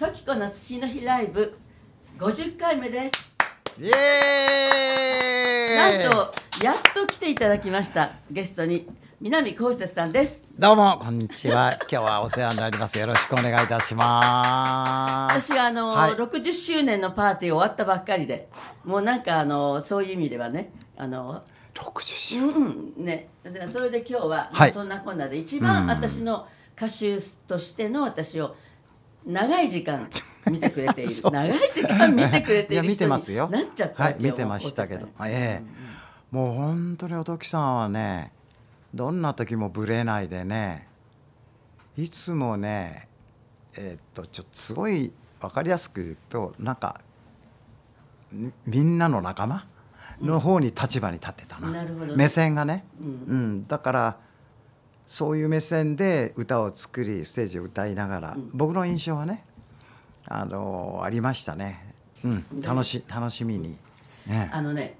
時子夏椎の日ライブ50回目ですなんとやっと来ていただきましたゲストに南こうせつさんですどうもこんにちは 今日はお世話になりますよろしくお願いいたします私はあの、はい、60周年のパーティー終わったばっかりでもうなんかあのそういう意味ではねあの60周年、うんねそれで今日は、そんなこんなで一番私の歌手としての私を、長い時間見てくれている 長い時間見てくれている人見てますよなっちゃったはい、見てましたけど、ええ、うん、もう本当におときさんはねどんな時もぶれないでねいつもねえー、っとちょっとすごい分かりやすく言うとなんかみんなの仲間の方に立場に立ってたなうんな、目線がね、うん、うん、だからそういう目線で歌を作りステージを歌いながら、僕の印象はねあのありましたね、うん、楽し楽しみに、ね、あのね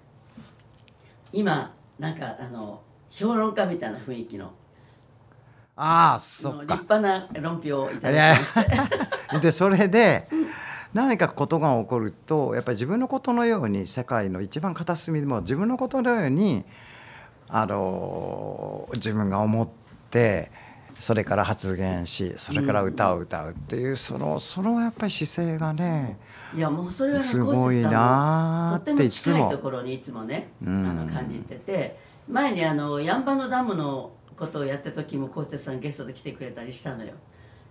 今なんかあの評論家みたいな雰囲気のああそっか立派な論評をいただきまして でそれで、何かことが起こるとやっぱり自分のことのように世界の一番片隅でも自分のことのようにあの自分が思ってってそれから発言しそれから歌を歌うっていうそのそのやっぱり姿勢がねいやもうそれはすごいなってといところにいつもね、あの感じてて前にあのヤンバのダムのことをやった時もこうせつさんゲストで来てくれたりしたのよ。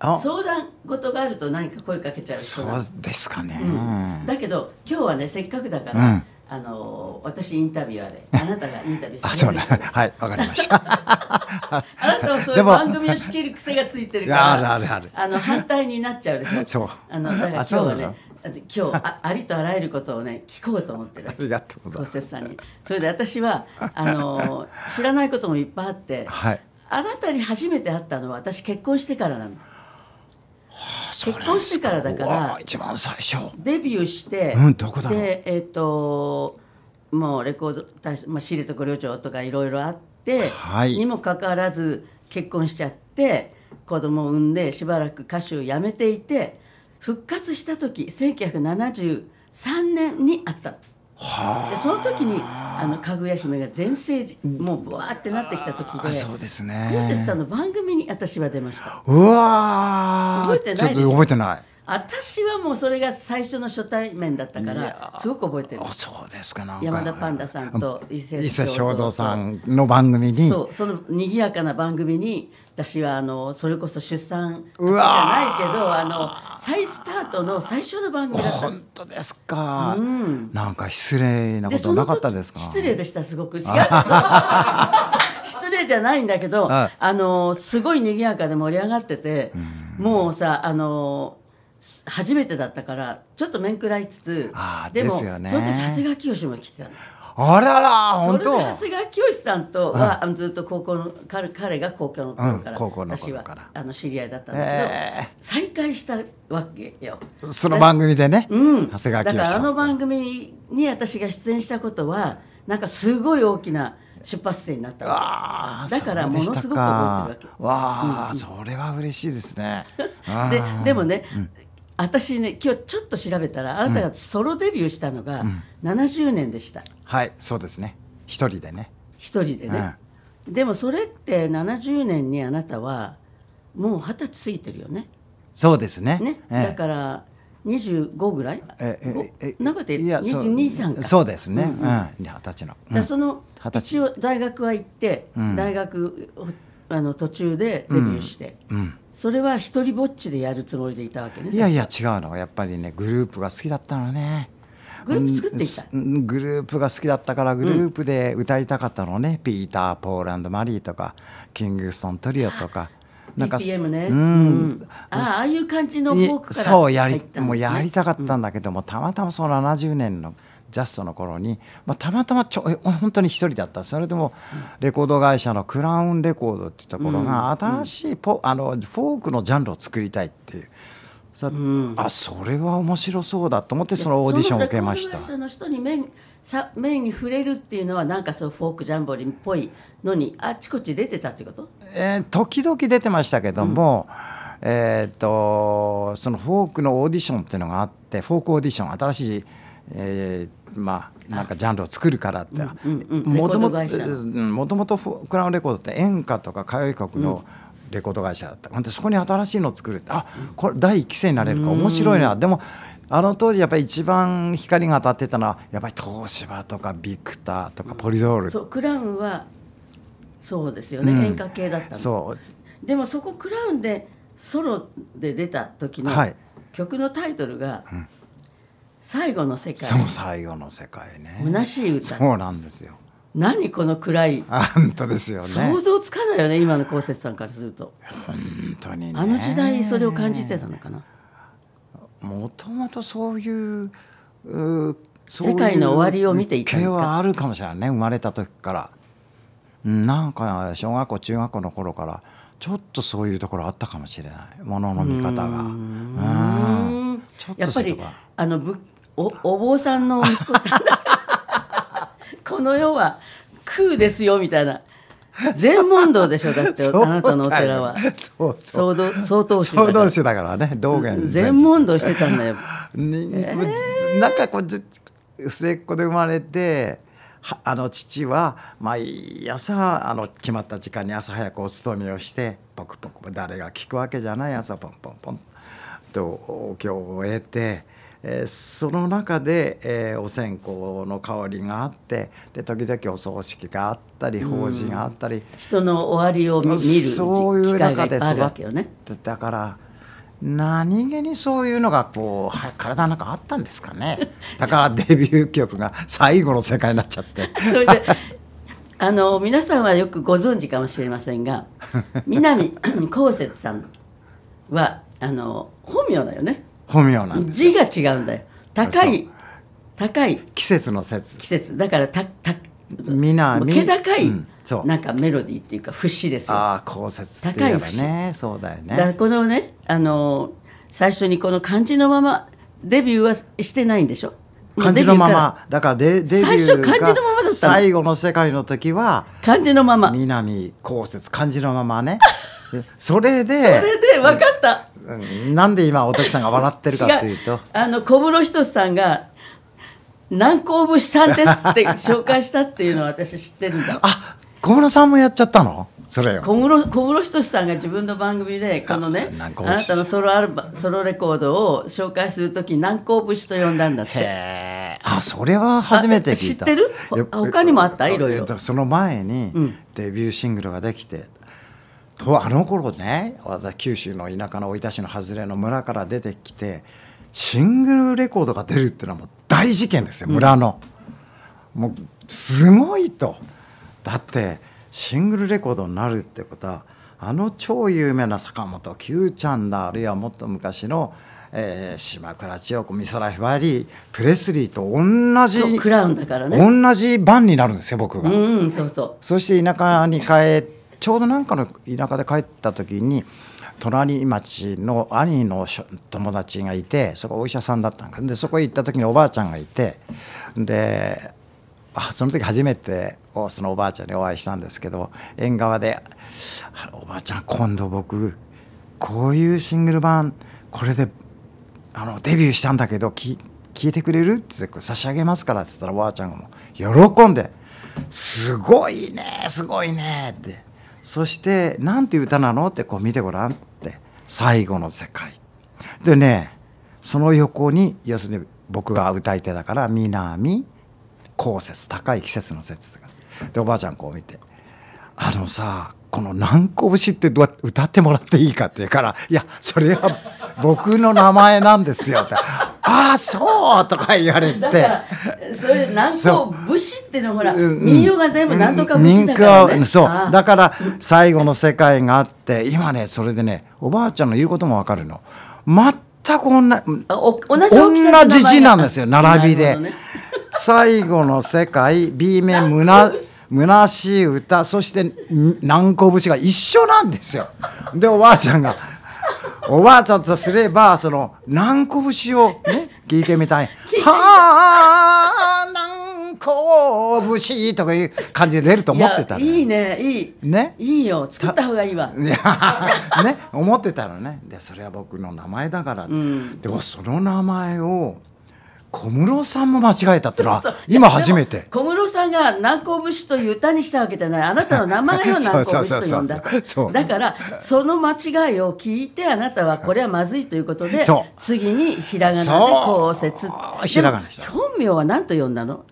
相談事があると何か声かけちゃうそうですかね、うん、だけど今日はねせっかくだから、うんあの私インタビュアーであなたがインタビューする はいわかりました あなたもそういう番組を仕切る癖がついてるからあの反対になっちゃうでしょそうあのだから今日はね今日あありとあらゆることをね聞こうと思ってるありがとさんにそれで私はあの知らないこともいっぱいあって、はい、あなたに初めて会ったのは私結婚してからなの結婚してからだから一番最初デビューして、うん、どこだでえっ、ー、ともうレコード大賞、まあ、知床旅長とかいろいろあって、はい、にもかかわらず結婚しちゃって子供を産んでしばらく歌手を辞めていて復活した時1973年にあったでその時にあのかぐや姫が全盛時もうぶわってなってきた時でそうですねテツさんの番組に私は出ましたうわ覚えてないちょっと覚えてない私はもうそれが最初の初対面だったからすごく覚えてるそうですかな山田パンダさんと伊勢正蔵さんの番組にそうその賑やかな番組に私はあのそれこそ出産じゃないけどあの再スタートの最初の番組だった本当ですか、うん、なんか失礼なことなかったですか失礼でしたすごく違う 失礼じゃないんだけどあのすごい賑やかで盛り上がってて、うん、もうさあの初めてだったからちょっと面食らいつつでも、ね、その時長谷川清も来てたの。あらら本当長谷川清さんとは、うん、ずっと高校の彼彼が高校の頃から、うん、から私はあの知り合いだったんだけど、えー、再会したわけよその番組でね、うん、長谷川清だからあの番組に私が出演したことはなんかすごい大きな出発点になったわけだからものすごく覚えてるわけわあ、うんうん、それは嬉しいですね ででもね、うん私ね今日ちょっと調べたらあなたがソロデビューしたのが70年でした、うん、はいそうですね一人でね一人でね、うん、でもそれって70年にあなたはもう二十歳過ぎてるよねそうですねね、ええ、だから25ぐらいえええなんかで223かそうですね二十、うん、歳の、だその一応大学は行って、大学あの途中でデビューして、うんうん、それは一人ぼっちでやるつもりでいたわけねいやいや違うのやっぱりねグループが好きだったのねグループ作っていた、うん、グループが好きだったからグループで歌いたかったのね、ピーター・ポーランド・マリーとかキングストン・トリオとか。なんか b m ね、うん、あああいう感じのフォークから、ね、そうやりもうやりたかったんだけども、たまたまその70年のジャストの頃に、まあ、たまたまちょ本当に1人だったそれでもレコード会社のクラウンレコードっていうところが新しいポ、うん、あのフォークのジャンルを作りたいっていう。うん、あそれは面白そうだと思ってそのオーディションを受けましたその人に面さ面に触れるっていうのはなんかそうフォークジャンボリンっぽいのにあちこち出てたってこと、えー、時々出てましたけども、うん、えー、っとそのフォークのオーディションっていうのがあってフォークオーディション新しいえー、まあ、なんかジャンルを作るからってもともともとクラウンレコードって演歌とか歌謡曲の、レコード会社だったほんでそこに新しいのを作るってあこれ第一期生になれるか面白いなでもあの当時やっぱり一番光が当たってたのはやっぱり東芝とかビクターとかポリドール、うん、そうクラウンはそうですよね、うん、演歌系だったそうでもそこクラウンでソロで出た時の曲のタイトルが「はいうん最後の世界そう最後の世界ね虚しい歌そうなんですよ何この暗い本当ですよね想像つかないよね今の高節さんからすると本当に、ね、あの時代それを感じてたのかなもともとそういう世界の終わりを見ていたんですはあるかもしれないね生まれた時からなんか小学校中学校の頃からちょっとそういうところあったかもしれないものの見方がうんやっぱりあのぶおお坊さんの息子さん この世は空ですよみたいな。全問答でしょだって あなたのお寺は総統相当だからね道元全問答してたんだよ、なんかこう末っ子で生まれてあの父は毎朝あの決まった時間に朝早くお勤めをしてポクポク誰が聞くわけじゃない朝ポンポンポンとお経を終えて、えー、その中で、えー、お線香の香りがあってで時々お葬式があったり法事があったり、うん、人の終わりを見るそういう中で育ってたから。何気にそういうのがこう体の中あったんですかね だからデビュー曲が最後の世界になっちゃってそれで あの皆さんはよくご存知かもしれませんが 南こうせつさんはあの本名だよね本名なんです字が違うんだよ高い高い季節の節季節だからたた皆高い、うん、なんかメロディーっていうか節ですよああ高節って言えばねそうだよねだこのねあの最初にこの漢字のままデビューはしてないんでしょ漢字のままだからデデビュー最初漢字のままだった最後の世界の時は漢字のまま南こうせつ漢字のままね それでそれで分かったなんで今おときさんが笑ってるかというとあの小室仁さんが「南高節さんです」って紹介したっていうのを私知ってるんだあ小室さんもやっちゃったのそれ小室小室仁さんが自分の番組でこのねあなたのソロアルバソロレコードを紹介する時南高節と呼んだんだってへえあそれは初めて聞いた知ってる他にもあったいろいろその前にデビューシングルができて、うんとあの頃ね私九州の田舎の大分市の外れの村から出てきてシングルレコードが出るっていうのはもう大事件ですよ村の、うん、もうすごいとだってシングルレコードになるってことはあの超有名な坂本九ちゃんだあるいはもっと昔の、えー、島倉千代子美空ひばりプレスリーと同じクラウンだからね同じ番になるんですよ僕が、うん、そうそうそして田舎に帰ってちょうどなんかの田舎で帰った時に隣町の兄の友達がいてそこお医者さんだったんででそこへ行った時におばあちゃんがいてであその時初めてそのおばあちゃんにお会いしたんですけど縁側で「おばあちゃん今度僕こういうシングル版これであのデビューしたんだけど聞いてくれる?」って差し上げますから」って言ったらおばあちゃんがもう喜んで「すごいねすごいね」って。そして何ていう歌なのってこう見てごらんって最後の世界でねその横に要するに僕が歌い手だから南高雪」「高い季節の節かでおばあちゃんこう見て「あのさこの「南光節」ってどうやって歌ってもらっていいかって言うから「いやそれは僕の名前なんですよ」って「ああそう」とか言われてだからそれ南高節ってのほら民謡が全部何とか節だからね、そうだから最後の世界があって今ねそれでねおばあちゃんの言うこともわかるの全く同じ同じ字なんですよ並びで、ね、最後の世界 B 面胸 虚しい歌そして南高節が一緒なんですよ。でおばあちゃんがおばあちゃんとすればその南高節をね聞いてみたい。はあ南高節とかいう感じで出ると思ってたの、ね、いいねいいねいいよ作った方がいいわ。い ね思ってたのねでそれは僕の名前だから、うん、でもその名前を小室さんも間違えたってのは今初めて小室さんが南高節という歌にしたわけじゃないあなたの名前を南高節と呼んだだからその間違いを聞いてあなたはこれはまずいということで次にひらがなで公説ひらがな本名は何と呼んだの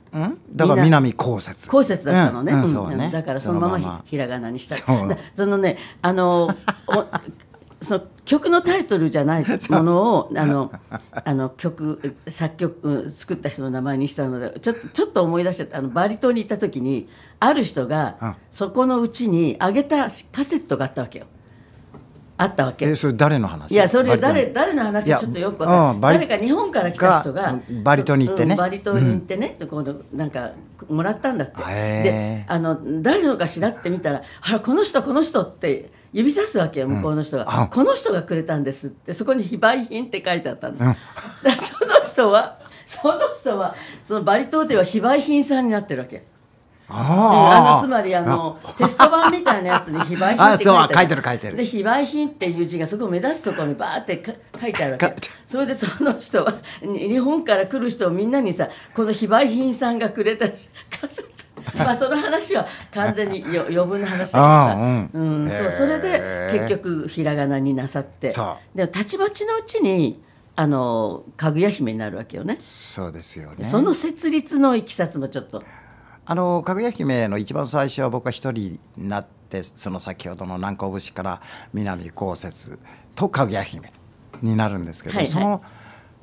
だから南公説公説だったのねうんうんね、だからそのままひらがなにしたそのねあの おその曲のタイトルじゃない ものをあのあの曲作曲作った人の名前にしたのでちょっとちょっと思い出しちゃったあのバリ島に行った時にある人がそこのうちにあげたカセットがあったわけよ。あったわけ。えー、それ誰の話？いやそれ誰誰の話ちょっとよくわか誰か日本から来た人がバリ島に行ってね。バリ島に行ってね、うん、このなんかもらったんだって。で、あの誰のかしらって見たら、あらこの人この人って指さすわけよ向こうの人が、うん、この人がくれたんですってそこに非売品って書いてあったの、うん、その人はその人はそのバリ島では非売品さんになってるわけああのつまりあのテスト版みたいなやつに非売品って書いてある書いてるで非売品っていう字がそこ目立つところにバーって書いてあるわけそれでその人は日本から来る人をみんなにさこの非売品さんがくれた傘 まあその話は完全によ 余分な話だけどさ、うん、うん、そうそれで結局ひらがなになさってでたちまちのうちにあのかぐや姫になるわけよね。そうですよね。その設立のいきさつもちょっと。あのかぐや姫の一番最初は僕は一人になってその先ほどの南高節から南高節とかぐや姫になるんですけど、はいはい、その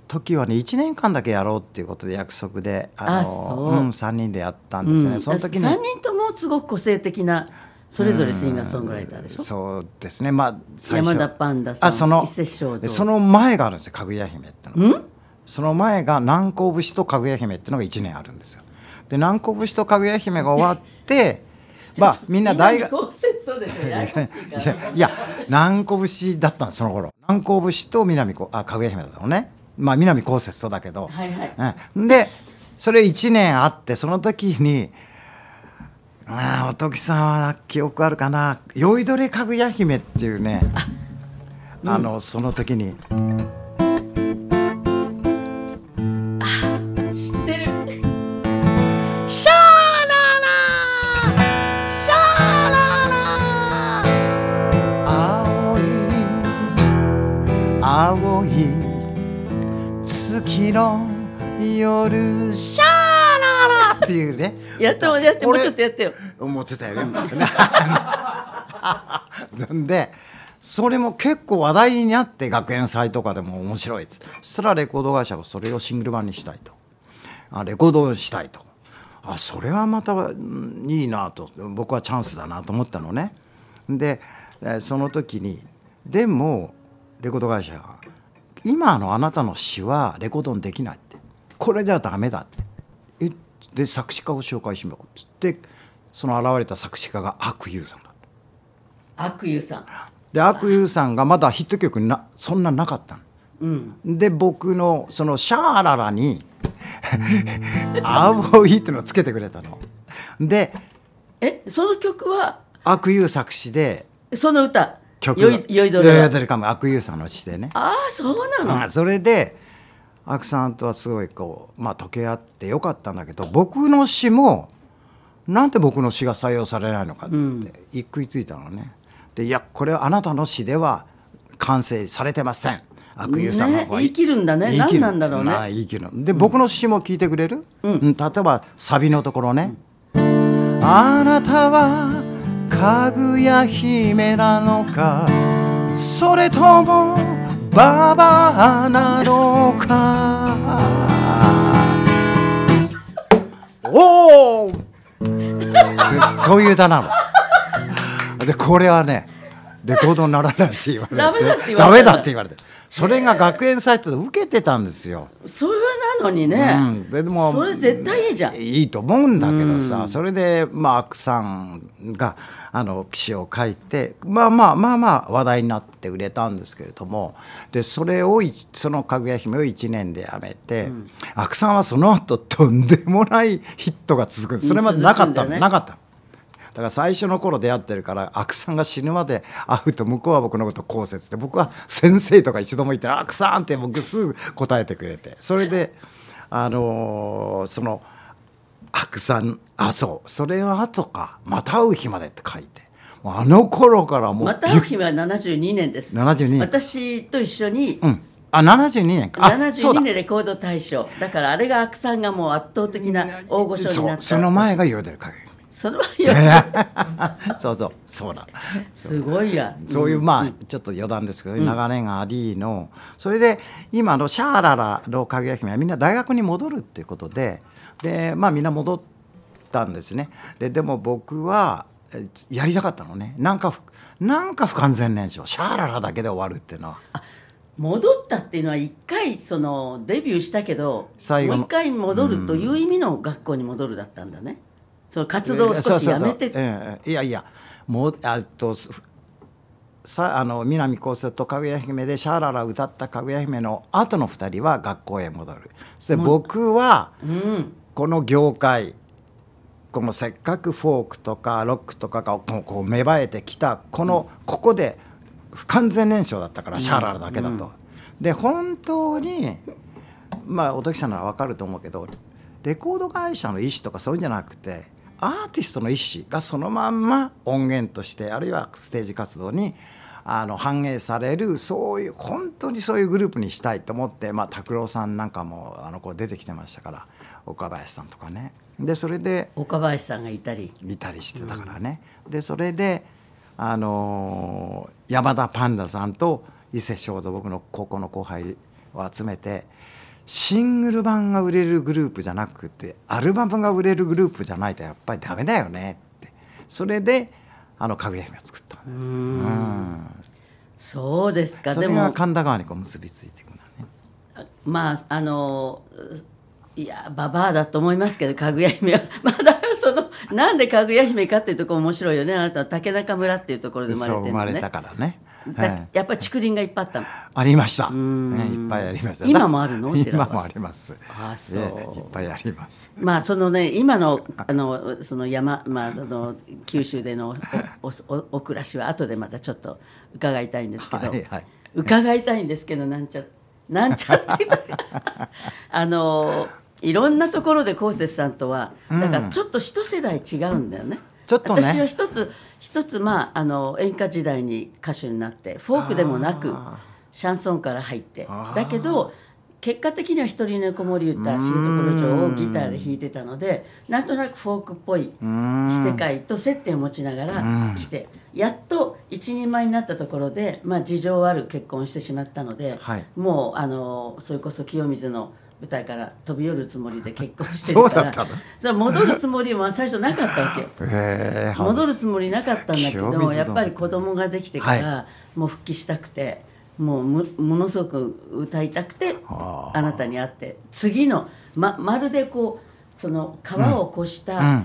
時はね1年間だけやろうっていうことで約束であのうん、3人でやったんですね、うん、その時に3人ともすごく個性的なそれぞれシンガーソングライターでしょ、うそうですねまあ最初山田パンダさんあそのその前があるんですよかぐや姫ってのんその前が南光節とかぐや姫っていうのが1年あるんですよで南光節とかぐや姫が終わって まあみんな大学いや南光節だったんですその頃南光節と南光あかぐや姫だったのねまあ、南こうせつとだけど、はいはいうん、でそれ1年あってその時に「ああおときさんは記憶あるかな酔いどれかぐや姫」っていうね、うん、あのその時に。の夜シャーララっていうねやってもやってもうちょっとやってよもっとやるよ なんでそれも結構話題になって学園祭とかでも面白いですそしたらレコード会社はそれをシングル版にしたいとあレコードをしたいとあそれはまたいいなと僕はチャンスだなと思ったのねでその時にでもレコード会社今のあなたの詩はレコードにできないってこれじゃダメだってで作詞家を紹介しようっってその現れた作詞家が悪友さんだ悪友さんで悪友さんがまだヒット曲なそんななかったの、うん、で僕のその「シャーララに」に「アーボーイ」ってのをつけてくれたのでえその曲は悪友作詞でその歌曲酔いいどれ悪友さんの詩でねああそうなの、うん、それで阿久さんとはすごいこうまあ溶け合ってよかったんだけど僕の詩もなんで僕の詩が採用されないのかってくいついたのね、うん、でいやこれはあなたの詩では完成されてません悪友さんの方が、ね、言い切るんだね何なんだろうね、まあ、言い切るで、僕の詩も聞いてくれる、うん、例えばサビのところね、あなたはかぐや姫なのかそれともババアなのかおお そういう歌なのでこれはねレコードにならないって言われてダメだって言われてそれが学園サイトで受けてたんですよ。そうなのにね、うん、でもそれ絶対いいじゃんいいと思うんだけどさ、うん、それで、まあ、クさんがあの記事を書いて、まあ、まあまあまあ話題になって売れたんですけれどもでそれをその「かぐや姫」を1年でやめて、うん、アクさんはその後とんでもないヒットが続くそれまでなかった、なかった。だから最初の頃出会ってるから阿久さんが死ぬまで会うと向こうは僕のことこ説で僕は先生とか一度も言って「阿久さん!」って僕すぐ答えてくれて それであのー、その阿久さんあそうそれは後かまた会う日までって書いて。あの頃からもうまた会う日は72年です。72年。私と一緒に、うん、あ、72年か。72年レコード大賞。だからあれが阿久さんがもう圧倒的な大御所になった。その前が夜出る影。その そうそうそうだすごいやそういうまあちょっと余談ですけど、うん、流れがありのそれで今のシャーララのかぐや姫はみんな大学に戻るっていうことででまあみんな戻ったんですねででも僕はやりたかったのねなんかなんか不完全燃焼シャーララだけで終わるっていうのは。戻ったっていうのは一回そのデビューしたけどもう一回戻るという意味の学校に戻るだったんだね。うんその活動を少しやめて、えいやいやもうあとさあの南こうせとかぐや姫でシャーララ歌ったかぐや姫の後の2人は学校へ戻るそして僕はこの業界、このせっかくフォークとかロックとかがこう芽生えてきたこの、ここで不完全燃焼だったからシャーララだけだと。で本当にまあおときさんなら分かると思うけどレコード会社の意思とかそういうんじゃなくてアーティストの意思がそのまんま音源としてあるいはステージ活動にあの反映されるそういう本当にそういうグループにしたいと思ってまあ拓郎さんなんかもあのこう出てきてましたから岡林さんとかねでそれで岡林さんがいたりいたりしてたからね、うん、でそれであのー、山田パンダさんと伊勢正造僕の高校の後輩を集めてシングル版が売れるグループじゃなくてアルバムが売れるグループじゃないとやっぱりダメだよねってそれであのかぐや姫を作ったんですうんそうですかでも神田川にこう結びついていくんだねまああのいやババアだと思いますけどかぐや姫は まだそのなんでかぐや姫かっていうとこ面白いよねあなたは竹中村っていうところで生まれてるのね生まれたからねやっぱり竹林がいっぱいあったの。ありました。ね、いっぱいありました。今もあるの？今もあります。あそう、いっぱいあります。まあそのね今のあのその山まあその九州でのおおお暮らしは後でまたちょっと伺いたいんですけど、はいはい、伺いたいんですけどなんちゃなんちゃって あのいろんなところでこうせつさんとはだからちょっと一世代違うんだよね。うん、ちょっと、ね、私は一つ一つ、まあ、あの演歌時代に歌手になってフォークでもなくシャンソンから入ってだけど結果的には「一人の子守歌新所城」をギターで弾いてたのでなんとなくフォークっぽい世界と接点を持ちながら来てやっと一人前になったところで、まあ、事情ある結婚してしまったので、はい、もうあのそれこそ清水の。舞台から飛び降るつもりで結婚してるから その戻るつもりは最初なかったわけよ戻るつもりなかったんだけどやっぱり子供ができてから、もう復帰したくてもうものすごく歌いたくてあなたに会って次のままるでこうその川を越した、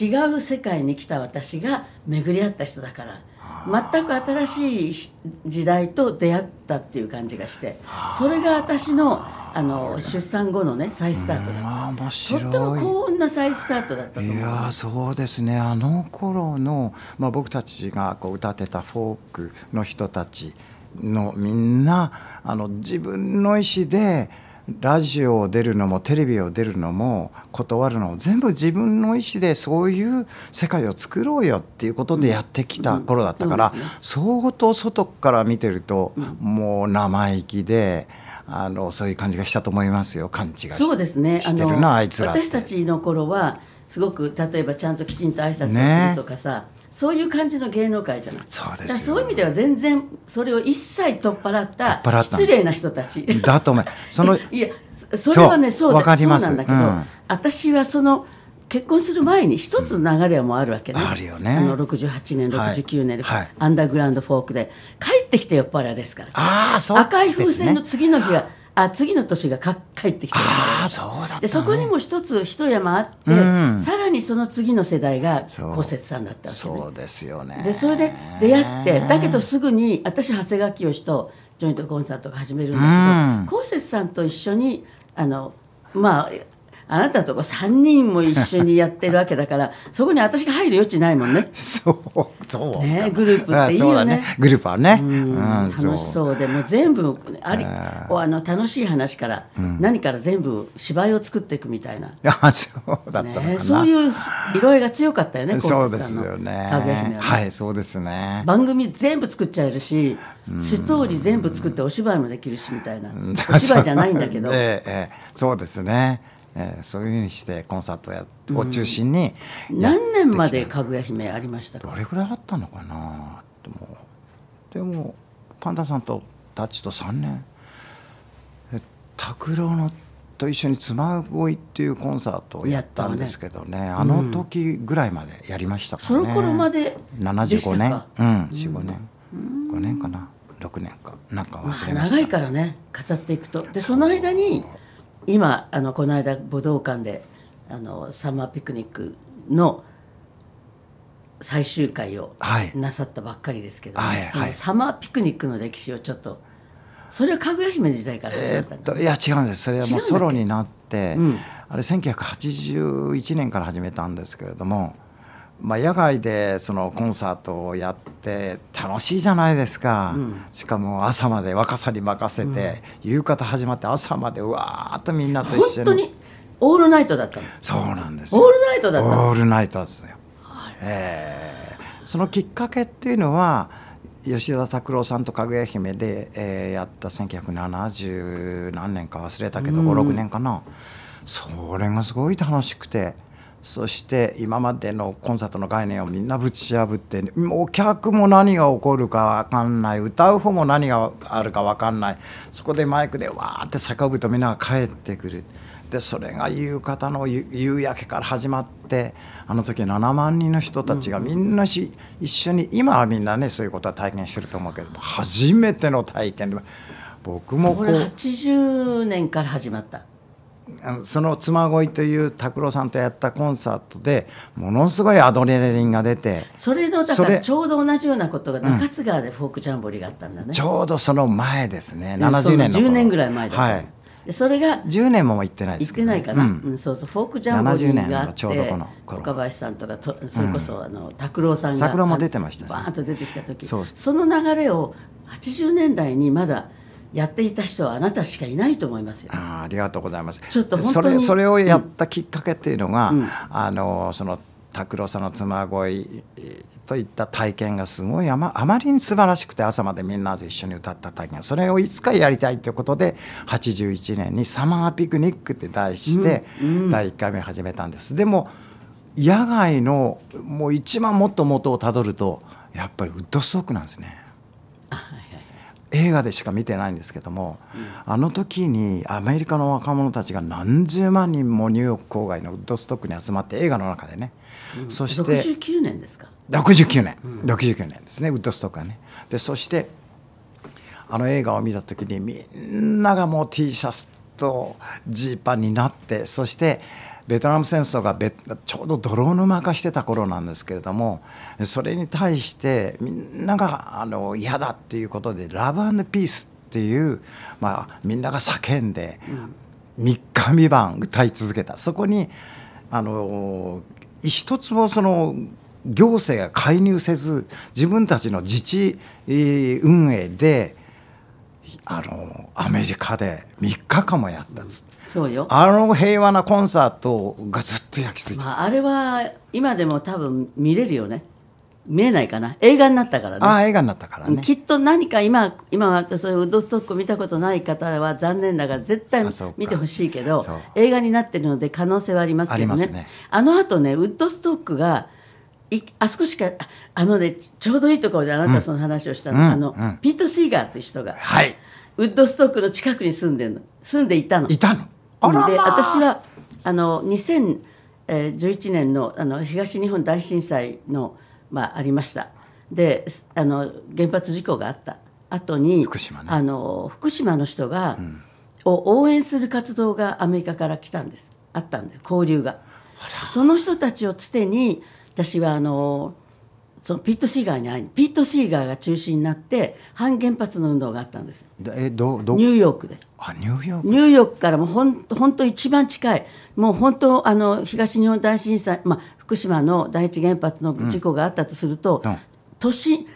違う世界に来た私が巡り合った人だから。全く新しい時代と出会ったっていう感じがしてそれが私のあの出産後のね再スタートだった、とっても幸運な再スタートだったと思いやそうですねあの頃の、まあ、僕たちがこう歌ってたフォークの人たちのみんなあの自分の意思でラジオを出るのもテレビを出るのも断るのも全部自分の意思でそういう世界を作ろうよっていうことでやってきた頃だったから、相当外から見てると、もう生意気で。あのそういう感じがしたと思いますよ勘違いそうです、ね、してるなあいつら私たちの頃はすごく例えばちゃんときちんと挨拶するとかさ、ねそういう感じの芸能界じゃないそうですそういう意味では全然それを一切取っ払った失礼な人たちだと思うその いやそれはねそうだかりますそうなんだけど、うん、私はその結婚する前に一つの流れもあるわけね、うん、あるよねあの68年69年で、はい、アンダーグラウンドフォークで帰ってきて酔っ払いですからあそう、ね、赤い風船の次の日はあ次の年がか帰ってきてああそうだでそこにも一つ一山あって、うん、さらにその次の世代が公設さんだったわけ、ね、そうですよねでそれで出会ってだけどすぐに私長谷川清とジョイントコンサートが始めるんだけど、うん、さんと一緒にあのまああなたとこ3人も一緒にやってるわけだから そこに私が入る余地ないもんねそうそう、ね、グループっていいよね、ね、グループはね、うん、楽しそうでも全部ありあの楽しい話から、うん、何から全部芝居を作っていくみたいな あそうだったね、そういう色合いが強かったよね そうですよねは、ね、はいそうですね番組全部作っちゃえるしストーリー全部作ってお芝居もできるしみたいなお芝居じゃないんだけど、えええ、そうですねえー、そういうふうにしてコンサートや、を中心に何年までかぐや姫ありましたかどれぐらいあったのかなでもでもパンダさんとたちと3年拓郎のと一緒に「妻恋」っていうコンサートをやったんですけどね、ね、あの時ぐらいまでやりましたかね、うん、その頃まで75年うん45年、うん、5年かな6年かなんか忘れました、まあ、長いからね語っていくとでその間に今あのこの間武道館であのサマーピクニックの最終回をなさったばっかりですけど、はいそのサマーピクニックの歴史をちょっとそれはかぐや姫の時代から始まったの、えー、いや違うんですそれはもうソロになって、うん、あれ1981年から始めたんですけれどもまあ、野外でそのコンサートをやって楽しいじゃないですか、うん、しかも朝まで若さに任せて、うん、夕方始まって朝までうわーっとみんなと一緒にオールナイトだったのそうなんですオールナイトだったオールナイトですよ、えー、そのきっかけっていうのは吉田拓郎さんとかぐや姫で、えー、やった1970何年か忘れたけど56、年かなそれがすごい楽しくて。そして今までのコンサートの概念をみんなぶち破ってお客も何が起こるか分かんない歌う方も何があるか分かんないそこでマイクでわーって叫ぶとみんなが帰ってくるでそれが夕方の夕焼けから始まってあの時7万人の人たちがみんなし、うん、一緒に今はみんなねそういうことは体験してると思うけど初めての体験で僕もこれ80年から始まった。その妻恋という拓郎さんとやったコンサートでものすごいアドレナリンが出てそれのだからちょうど同じようなことが中津川でフォークジャンボリーがあったんだね、うん、ちょうどその前ですね70年の頃10年ぐらい前だ、はい、それが10年も行ってないですけど、ね、行ってないかな、うん、そうそうフォークジャンボリーがあってちょうどこの岡林さんとかとそれこそあの拓郎さんが拓郎も出てましたね、バーンと出てきた時そその流れを80年代にまだ「やっていた人はあなたしかいないと思いますよ。あありがとうございます。ちょっとそれそれをやったきっかけっていうのが、うんあのその拓郎さんの妻恋といった体験がすごいあまあまりに素晴らしくて朝までみんなと一緒に歌った体験それをいつかやりたいということで81年に「サマーピクニック」って題して、第1回目始めたんです。でも野外のもう一番もっと元をたどるとやっぱりウッドストックなんですね。映画でしか見てないんですけども、あの時にアメリカの若者たちが何十万人もニューヨーク郊外のウッドストックに集まって映画の中でね、うん、そして69年ですか69年、うん、69年ですねウッドストックはねでそしてあの映画を見た時にみんながもう T シャツとジーパンになってそしてベトナム戦争がちょうど泥沼化してた頃なんですけれどもそれに対してみんなが嫌だっていうことでラブピースっていう、まあ、みんなが叫んで、3日三晩歌い続けたそこにあの一つもその行政が介入せず自分たちの自治運営であのアメリカで3日間もやったっつそうよあの平和なコンサートがずっと焼き付いて、まあ、あれは今でも多分見れるよね見えないかな映画になったからねあ映画になったからねきっと何か今今はそういうドストック見たことない方は残念ながら絶対見てほしいけど映画になってるので可能性はありますけどね、ね、あの後ねウッドストックがいあそこしかあのねちょうどいいところであなたその話をしたの,、あのピート・シーガーという人が、はい、ウッドストックの近くに住んでの住んでいたの。いたのあら、まで私はあの2011年のあの東日本大震災の、まあ、ありましたであの原発事故があった後に福島、ね、あの福島の人が、うん、を応援する活動がアメリカから来たんですあったんです交流が。その人たちをつてに私はあのそのピート・シーガーに会いにピート・シーガーが中心になって反原発の運動があったんですえどどニューヨークであニューヨークニューヨークからもほん本当一番近いもう本当あの東日本大震災、まあ、福島の第一原発の事故があったとすると、うん、都市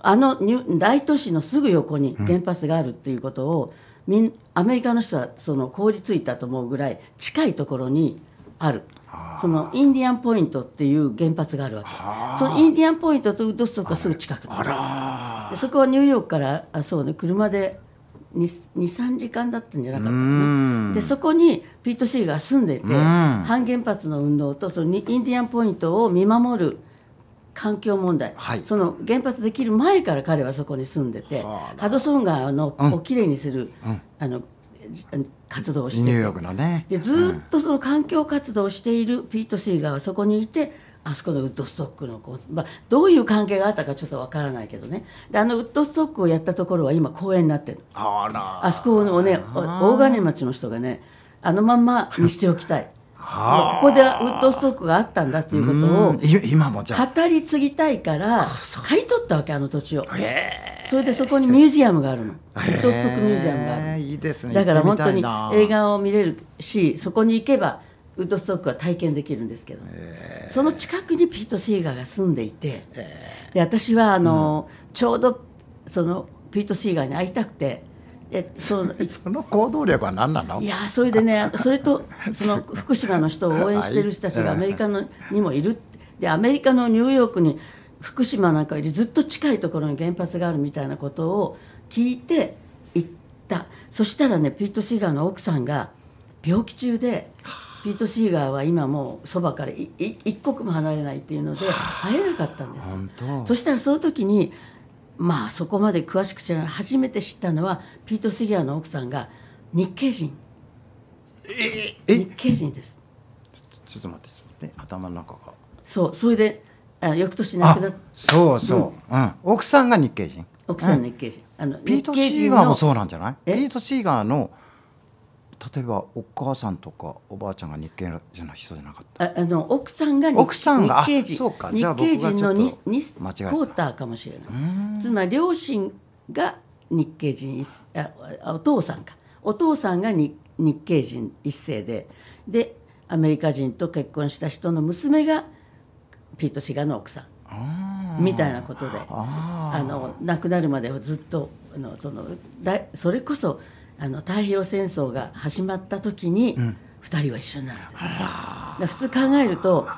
あの大都市のすぐ横に原発があるっていうことを、みんアメリカの人はその凍りついたと思うぐらい近いところにあるそのインディアンポイントっていう原発があるわけそのインディアンポイントとウッドストックはすぐ近くあそこはニューヨークからあそう、ね、車で23時間だったんじゃなかったかなでそこにピート・シーが住んでて反原発の運動とそのインディアンポイントを見守る環境問題、はい、その原発できる前から彼はそこに住んでてハドソン川のをきれいにする、うん、あの活動してニューヨークのねでずっとその環境活動をしているピート・シーガーはそこにいて、あそこのウッドストックのまあ、どういう関係があったかちょっとわからないけどねであのウッドストックをやったところは今公園になってるああそこのね大金町の人がねあのまんまにしておきたいここでウッドストックがあったんだということを今も語り継ぎたいから買い取ったわけあの土地を。えーそれでそこにミュージアムがあるのウッドストックミュージアムがあるいいですねだから本当に映画を見れるしそこに行けばウッドストックは体験できるんですけど、その近くにピート・シーガーが住んでいて、で私はあの、うん、ちょうどそのピート・シーガーに会いたくて。その その行動力は何なのいやそれでねそれと その福島の人を応援してる人たちがアメリカのにもいるでアメリカのニューヨークに福島なんかよりずっと近いところに原発があるみたいなことを聞いて行ったそしたらねピート・シーガーの奥さんが病気中でピート・シーガーは今もうそばから一刻も離れないっていうので会えなかったんですそしたらその時にまあそこまで詳しく知らない初めて知ったのはピート・シーガーの奥さんが日系人え日系人ですちょっと待って頭の中がそうそれであ翌年亡くなっそうそう、うん、奥さんが日系人奥さん日系人、あのピート・シーガーもそうなんじゃないピート・シーガーの例えばお母さんとかおばあちゃんが日系じゃない人じゃなかったああの奥さんが奥さんが日系人そうか日系人のニニス間ポーターかもしれないつまり両親が日系人あお父さんかお父さんが日日系人一世ででアメリカ人と結婚した人の娘がピート・シガの奥さんみたいなことであの亡くなるまでをずっとあのそのだそれこそあの太平洋戦争が始まった時に、2人は一緒になるんです、ね、普通考えると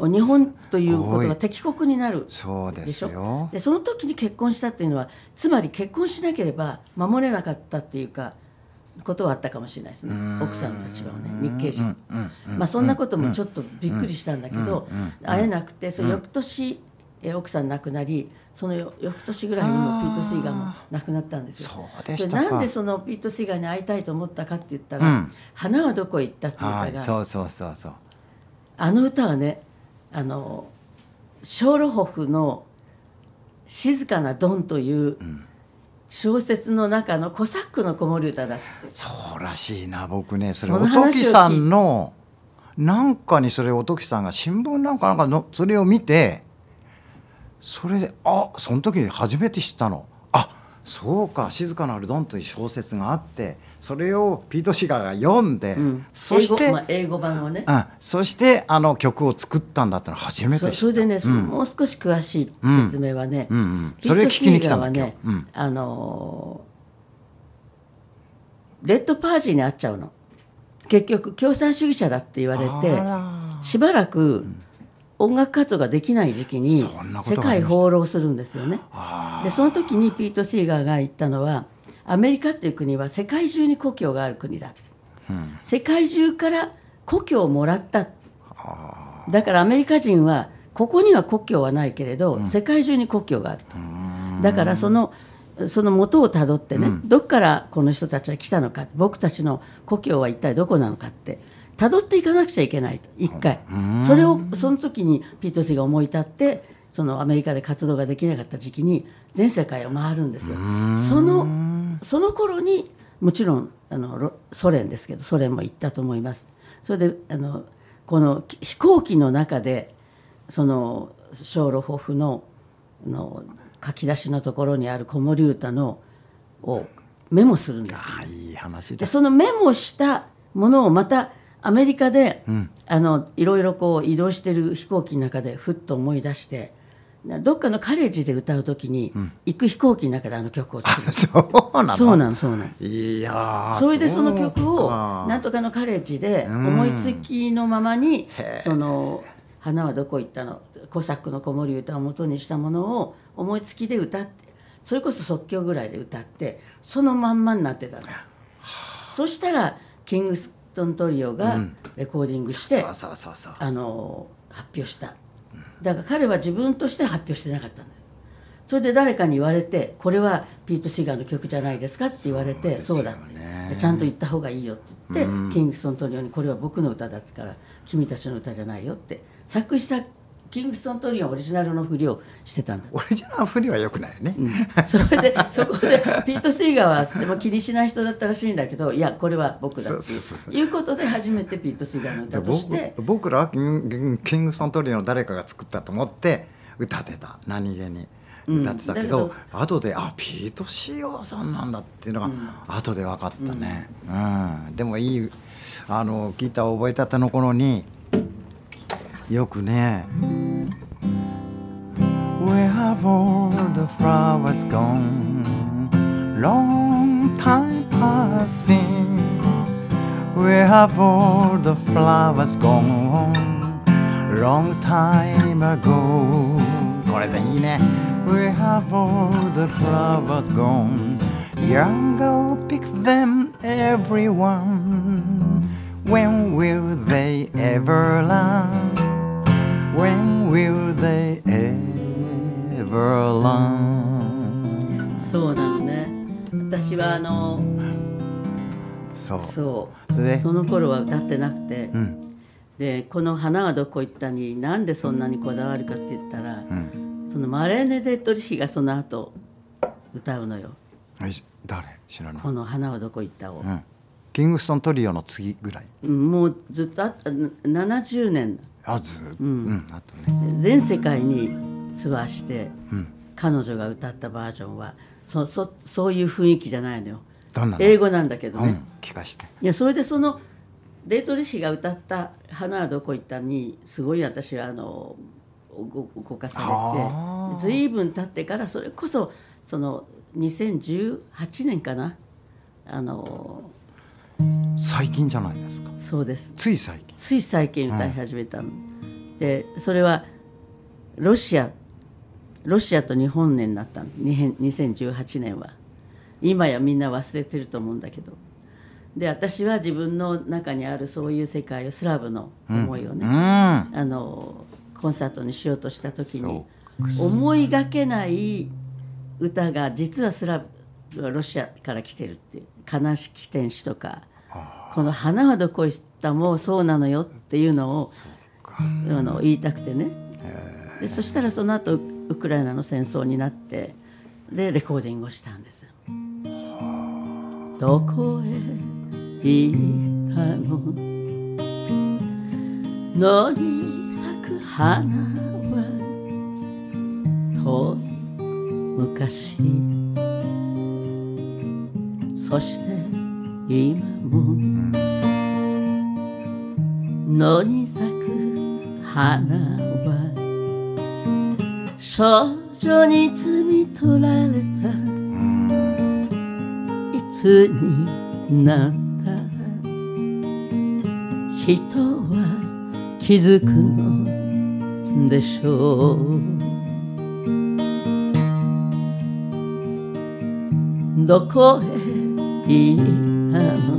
日本ということは敵国になるでしょそでその時に結婚したっていうのはつまり結婚しなければ守れなかったっていうかことはあったかもしれないですね奥さんの立場をね日系人、まあ、そんなこともちょっとびっくりしたんだけど会えなくてその翌年え奥さん亡くなりその翌年ぐらいにもピート・スーガーも亡くなったんですよ。でなんでそのピート・スーガーに会いたいと思ったかって言ったら「うん、花はどこへ行った」っていう歌がそうそうそうそうあの歌はねあのショールホフの「静かなドン」という、うん小説の中のコサックの子守唄だってそうらしいな僕ねそれおときさんのなんかにそれおときさんが新聞なんかなんかのそれを見てそれであその時に初めて知ったのあそうか「静かなるドン」という小説があってそれをピート・シガーが読んで、うん、そして英語,、まあ、英語版をね、うん、そしてあの曲を作ったんだってのは初めて知それでね、うん、もう少し詳しい説明はね、うんうんそれ聞きに来たんだけど、ねあのレッドパージーに会っちゃうの結局共産主義者だって言われてしばらく音楽活動ができない時期に世界放浪するんですよね。でその時にピート・シーガーが言ったのは「アメリカという国は世界中に故郷がある国だ、うん、世界中から故郷をもらっただからアメリカ人はここには故郷はないけれど、うん、世界中に故郷があるとだからそのその元をたどってね、うん、どこからこの人たちは来たのか僕たちの故郷は一体どこなのかってたどっていかなくちゃいけないと一回それをその時にピート・シーが思い立ってそのアメリカで活動ができなかった時期に全世界を回るんですよ。そのその頃にもちろんあのソ連ですけどソ連も行ったと思います。それであのこの飛行機の中でその小ロホフのの書き出しのところにある子守歌のをメモするんです、あいい話でそのメモしたものをまたアメリカで、うん、あのいろいろこう移動してる飛行機の中でふっと思い出してどっかのカレッジで歌うときに、行く飛行機の中であの曲を作るそうなのそうなのそうなのいやそれでその曲をなんとかのカレッジで思いつきのままに、その「花はどこ行ったの?」「コサックの子守歌」を元にしたものを思いつきで歌ってそれこそ即興ぐらいで歌ってそのまんまになってたんです。そしたらキングストントリオがレコーディングして、あの発表しただから彼は自分として発表してなかったんだそれで誰かに言われて「これはピート・シーガーの曲じゃないですか?」って言われて「そう,、ね、そうだ」ってちゃんと言った方がいいよって言って、うん、キングス・トントニオに「これは僕の歌だから君たちの歌じゃないよ」って作詞作キングストントリはオリジナルのふりをしてたんだオリジナルのふりはよくないよね、うん、それで そこでピート・シーガーはでも気にしない人だったらしいんだけどいやこれは僕だっいうことで初めてピート・シーガーの歌として僕らはキングストントリオの誰かが作ったと思って歌ってた何気に。歌ってたけど,、うん、けど後であピート・シーガーさんなんだっていうのが後で分かったね、うん、うん、でもいいあのギターを覚えたての頃によくね Where have all the flowers gone? Long time passing Where have all the flowers gone? Long time ago これでいいね Where have all the flowers gone? Young girl pick them everyone When will they ever learn? will they ever learn そうなのね私はあのそうそうそれその頃は歌ってなくて、うん、でこの「花はどこ行ったに」になんでそんなにこだわるかって言ったら、うん、そのマレーネ・デッドリヒがその後歌うのよ誰知らないこの「花はどこ行ったを」を、うん、キングストントリオの次ぐらいもうずっとあ70年あず、うん、あとね全世界にツアーして、うん、彼女が歌ったバージョンはそそそういう雰囲気じゃないのよ英語なんだけどね、うん、聞かしていやそれでそのデートリシが歌った「花はどこ行った」にすごい私はあの動かされて随分経ってからそれこそその2018年かなあの最近じゃないですかそうですつい最近つい最近歌い始めたの、ん、でそれはロシアロシアと日本になったの2018年は今やみんな忘れてると思うんだけどで私は自分の中にあるそういう世界をスラブの思いをね、うんあのコンサートにしようとした時に思いがけない歌が実はスラブはロシアから来てるっていう悲しき天使とかこの花はどこいったもそうなのよっていうのをあの言いたくてねでそしたらその後ウクライナの戦争になってでレコーディングをしたんですどこへ行ったの野に咲く花は遠い昔そして今も野に咲く花は少女に摘み取られたいつになった人は気づくのでしょうどこへいあの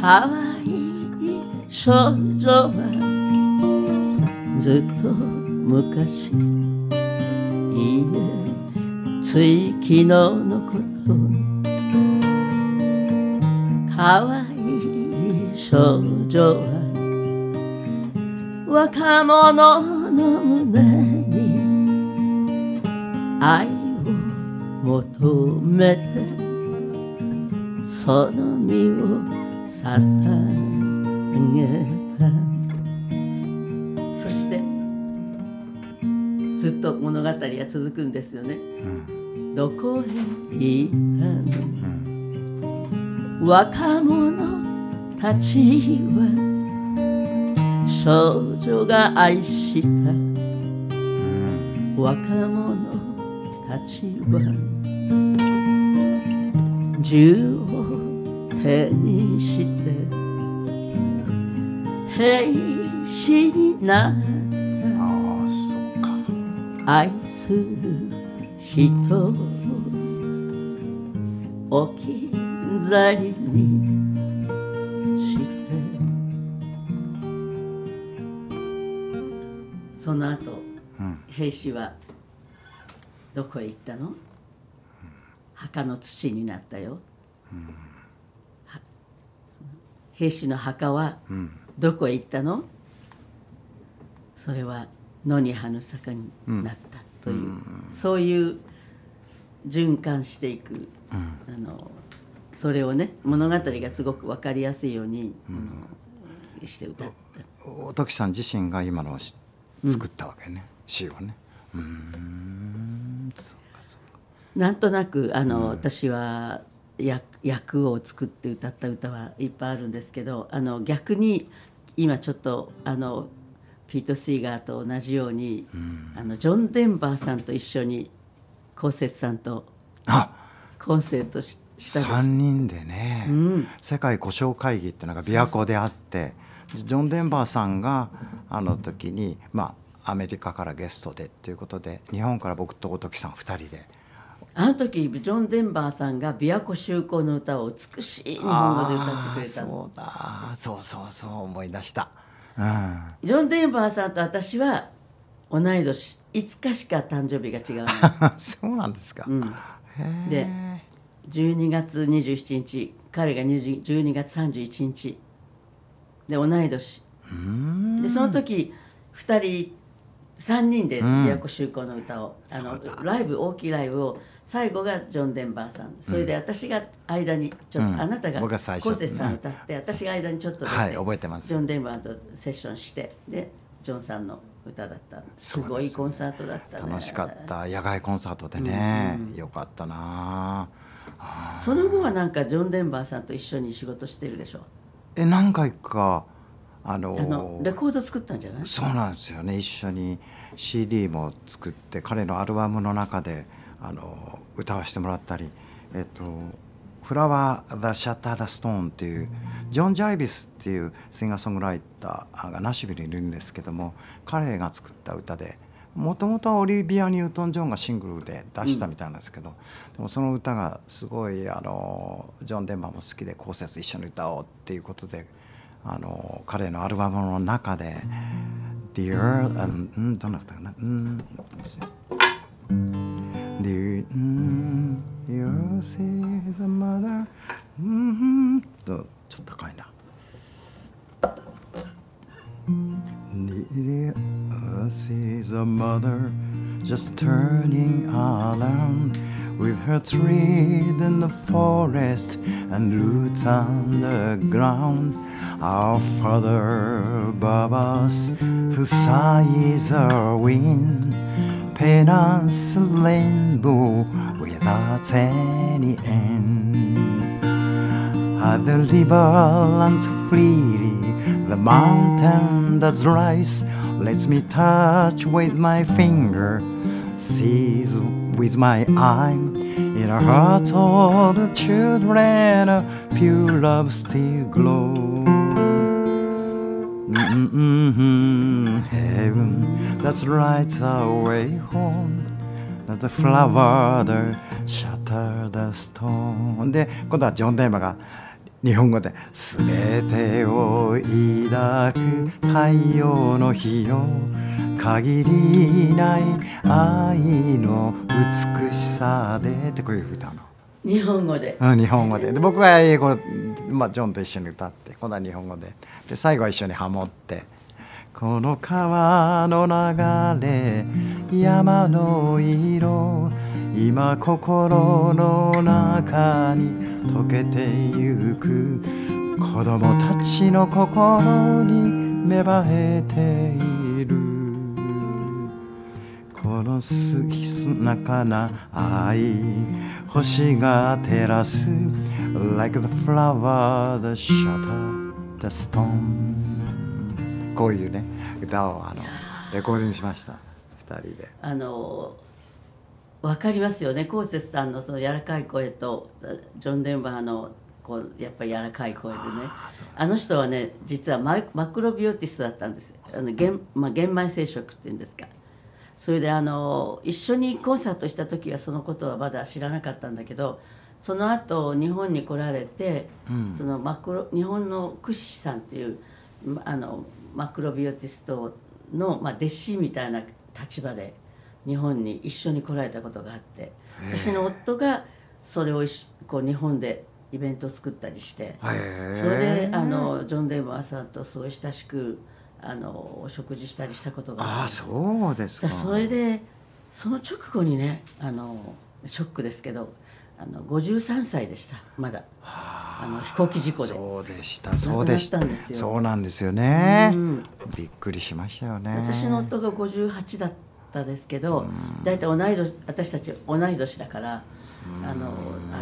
かわいい少女はずっと昔いいつい昨日のことかわいい少女は若者の胸に愛を求めて語が続くんですよね。うん、どこへ行ったの、うん、若者たちは少女が愛した、うん、若者たちは銃を手にして兵士になった。愛する人置き去りにしてその後、うん、兵士はどこへ行ったの、うん、墓の土になったよ、うん、兵士の墓はどこへ行ったの、それは野に花咲かになった、という、うん、そういう循環していく、うん、あのそれをね物語がすごく分かりやすいように、うん、して歌っておときさん自身が今のを作ったわけね、詩をね。うんそうかそうかなんとなくあの、私は役を作って歌った歌はいっぱいあるんですけどあの逆に今ちょっとあのピート・シーガーと同じように、うん、あのジョン・デンバーさんと一緒にこうせつさんとコンセントしした3人でね、うん、世界故障会議っていうのが琵琶湖であってジョン・デンバーさんがあの時に、まあ、アメリカからゲストでっていうことで日本から僕と音木さん2人で。あの時ジョン・デンバーさんが「琵琶湖修好の歌」を美しい日本語で歌ってくれたそうだそうそうそう思い出したジョン・デンバーさんと私は同い年5日しか誕生日が違う そうなんですか、うん、で12月27日彼が12月31日で同い年でその時2人3人で「琵琶湖行の歌を」を、うん、ライブ大きいライブを最後がジョン・デンバーさんそれで私が間にちょっと、うん、あなたが小節さん歌って、私が間にちょっとはい、覚えてますジョン・デンバーとセッションしてでジョンさんの歌だったすごいコンサートだった、ね、楽しかった野外コンサートでね、うん、よかったなその後はなんかジョン・デンバーさんと一緒に仕事してるでしょえ何回かあのあのレコード作ったんじゃないそうなんですよね一緒に CD も作って彼のアルバムの中であの歌わせてもらったり、えっと、フラワー・ザ・シャッター・ザ・ストーンっていうジョン・ジャイビスっていうシンガーソングライターがナシュビルにいるんですけども彼が作った歌でもともとはオリビア・ニュートン・ジョンがシングルで出したみたいなんですけど、うん、でもその歌がすごいあのジョン・デンマーも好きで「せつ一緒に歌おう」っていうことであの彼のアルバムの中で「Dear、ううん、どんな歌かな「うん」Dear, mm, yours is a mother. Mm-hmm. ちょっと高いな。Dear, yours is a mother just turning around with her tread in the forest and roots on the ground. Our father, Babas, who sighs our wind. Peninsula rainbow without any end. At the liberal and freely, the mountain does rise. Let me touch with my finger, see with my eye. In the hearts of the children, pure love still glows. m ん、h m m heaven that's right away home that the flower that shatter the stone で今度はジョン・デーマが日本語で「すべてを抱く太陽の日よ」限りない愛の美しさでってこういうふうに歌うの。日本語で、うん、日本語でで僕は英語、まあ、ジョンと一緒に歌って今度は日本語でで最後は一緒にハモって「この川の流れ山の色今心の中に溶けてゆく」「子供たちの心に芽生えている」このすきすなかな愛星が照らす Like the flower, the shutter, the stone こういうね歌をあのレコーディングしました2人で。あの分かりますよねこうせつさんのその柔らかい声とジョン・デンバーのこうやっぱり柔らかい声でねあの人はね実はママクロビオティスだったんですあの玄,、まあ、玄米生殖っていうんですかそれであの一緒にコンサートした時はそのことはまだ知らなかったんだけどその後日本に来られて、うん、そのマクロ日本のクシさんっていうあのマクロビオティストの、まあ、弟子みたいな立場で日本に一緒に来られたことがあって私の夫がそれをこう日本でイベントを作ったりしてそれであのジョン・デーブ・アサとすごい親しく。あの食事したりしたことがああそうですかそれでその直後にねあのショックですけどあの53歳でしたまだ、はあ、あの飛行機事故でそうでしたそうでしたそうなんですよね、うん、びっくりしましたよね私の夫が58だったですけど大体、うん、同い年私たち同い年だからあの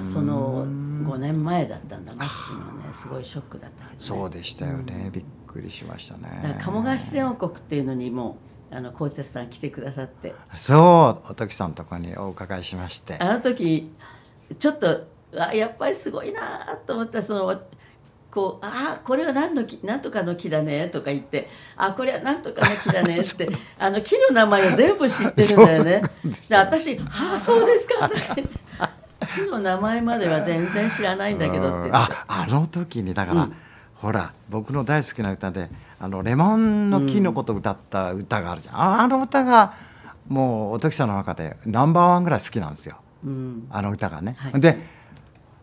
あその5年前だったんだなっていうのはねすごいショックだったけど、ね、そうでしたよね、うん、びっくりしましたね鴨川自然王国っていうのにもあの高哲さん来てくださってそうおときさんとこにお伺いしましてあの時ちょっとあやっぱりすごいなと思ったそのこう「あこれは何の木何とかの木だね」とか言って「あこれは何とかの木だね」ってあの木の名前を全部知ってるんだよね。で私「ああそうですか」とか言って。木の名前までは全然知らないんだけどってああの時にだから、うんほら僕の大好きな歌で「あのレモンの木のこと」歌った歌があるじゃん、うん、あの歌がもうおときさんの中でナンバーワンぐらい好きなんですよ、うん、あの歌がね。はい、で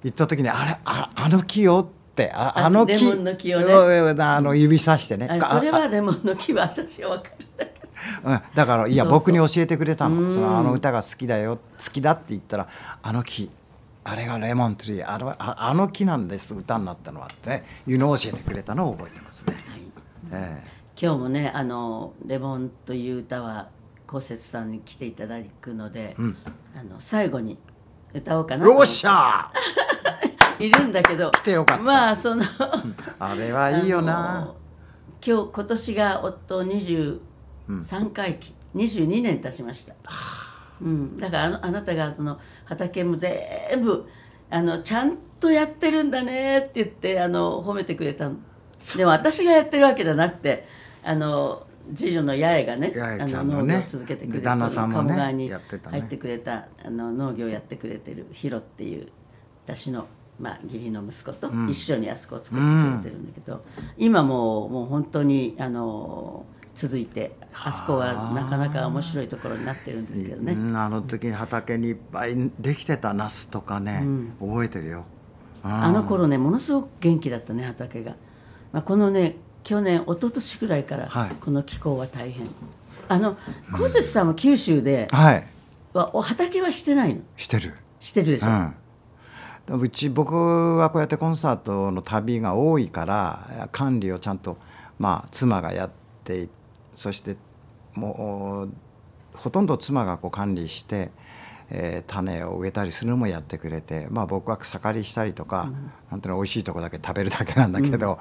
行った時に「あれああの木よ」ってああの木の木を、ね、あの指さしてね、うん、それはレモンの木は私は分かるんだけど。うん、だからいや僕に教えてくれたのそのあの歌が好きだよ好きだって言ったらあの木あれがレモンツリーあのあの木なんです歌になったのはっていうのを教えてくれたのを覚えてますね。はい、えー、今日もねあのレモンという歌は高節さんに来ていただくので、うん、あの最後に歌おうかな。ロッシャー いるんだけど来てよかったまあそのあれはいいよな今日今年が夫23回忌、うん、22年経ちました。はあうん、だからあなたがその畑も全部あのちゃんとやってるんだねって言ってあの褒めてくれたのでも私がやってるわけじゃなくてあの次女の八重がねあの農業を続けてくれて旦那さんも、ね、に入ってくれたあの農業をやってくれてるヒロっていう私の、まあ、義理の息子と一緒にあそこを作ってくれてるんだけど、今もうもう本当にあの続いてあそこはなかなか面白いところになってるんですけどね、うあの時に畑にいっぱいできてたナスとかね、うん、覚えてるよ、うん、あの頃ねものすごく元気だったね畑が、まあ、このね去年一昨年ぐらいからこの気候は大変、はい、あの小節さんは九州で、はいはお畑はしてないのしてるしてるでしょ、うん、うち僕はこうやってコンサートの旅が多いから管理をちゃんと、まあ、妻がやっていて。そしてもうほとんど妻がこう管理して、えー、種を植えたりするのもやってくれて、まあ、僕は草刈りしたりとか、うん、本当に美味しいとこだけ食べるだけなんだけど、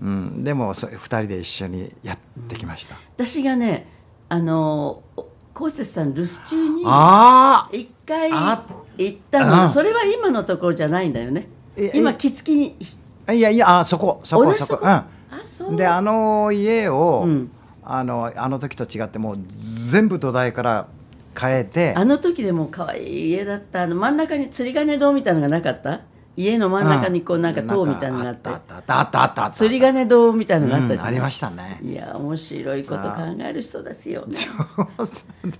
うん、うんうん、でも2人で一緒にやってきました。私がねあのコウさん留守中に一回行ったのそれは今のところじゃないんだよね今木付きにいやいやあそこそこそこうん、あそうであの家を、うんあのあの時と違ってもう全部土台から変えてあの時でも可愛い家だったあの真ん中に釣り鐘堂みたいなのがなかった家の真ん中にこうなんか塔みたいなのがあってあったあったあったあった釣り鐘堂みたいなのがあったじゃん、ありましたねいや面白いこと考える人ですよね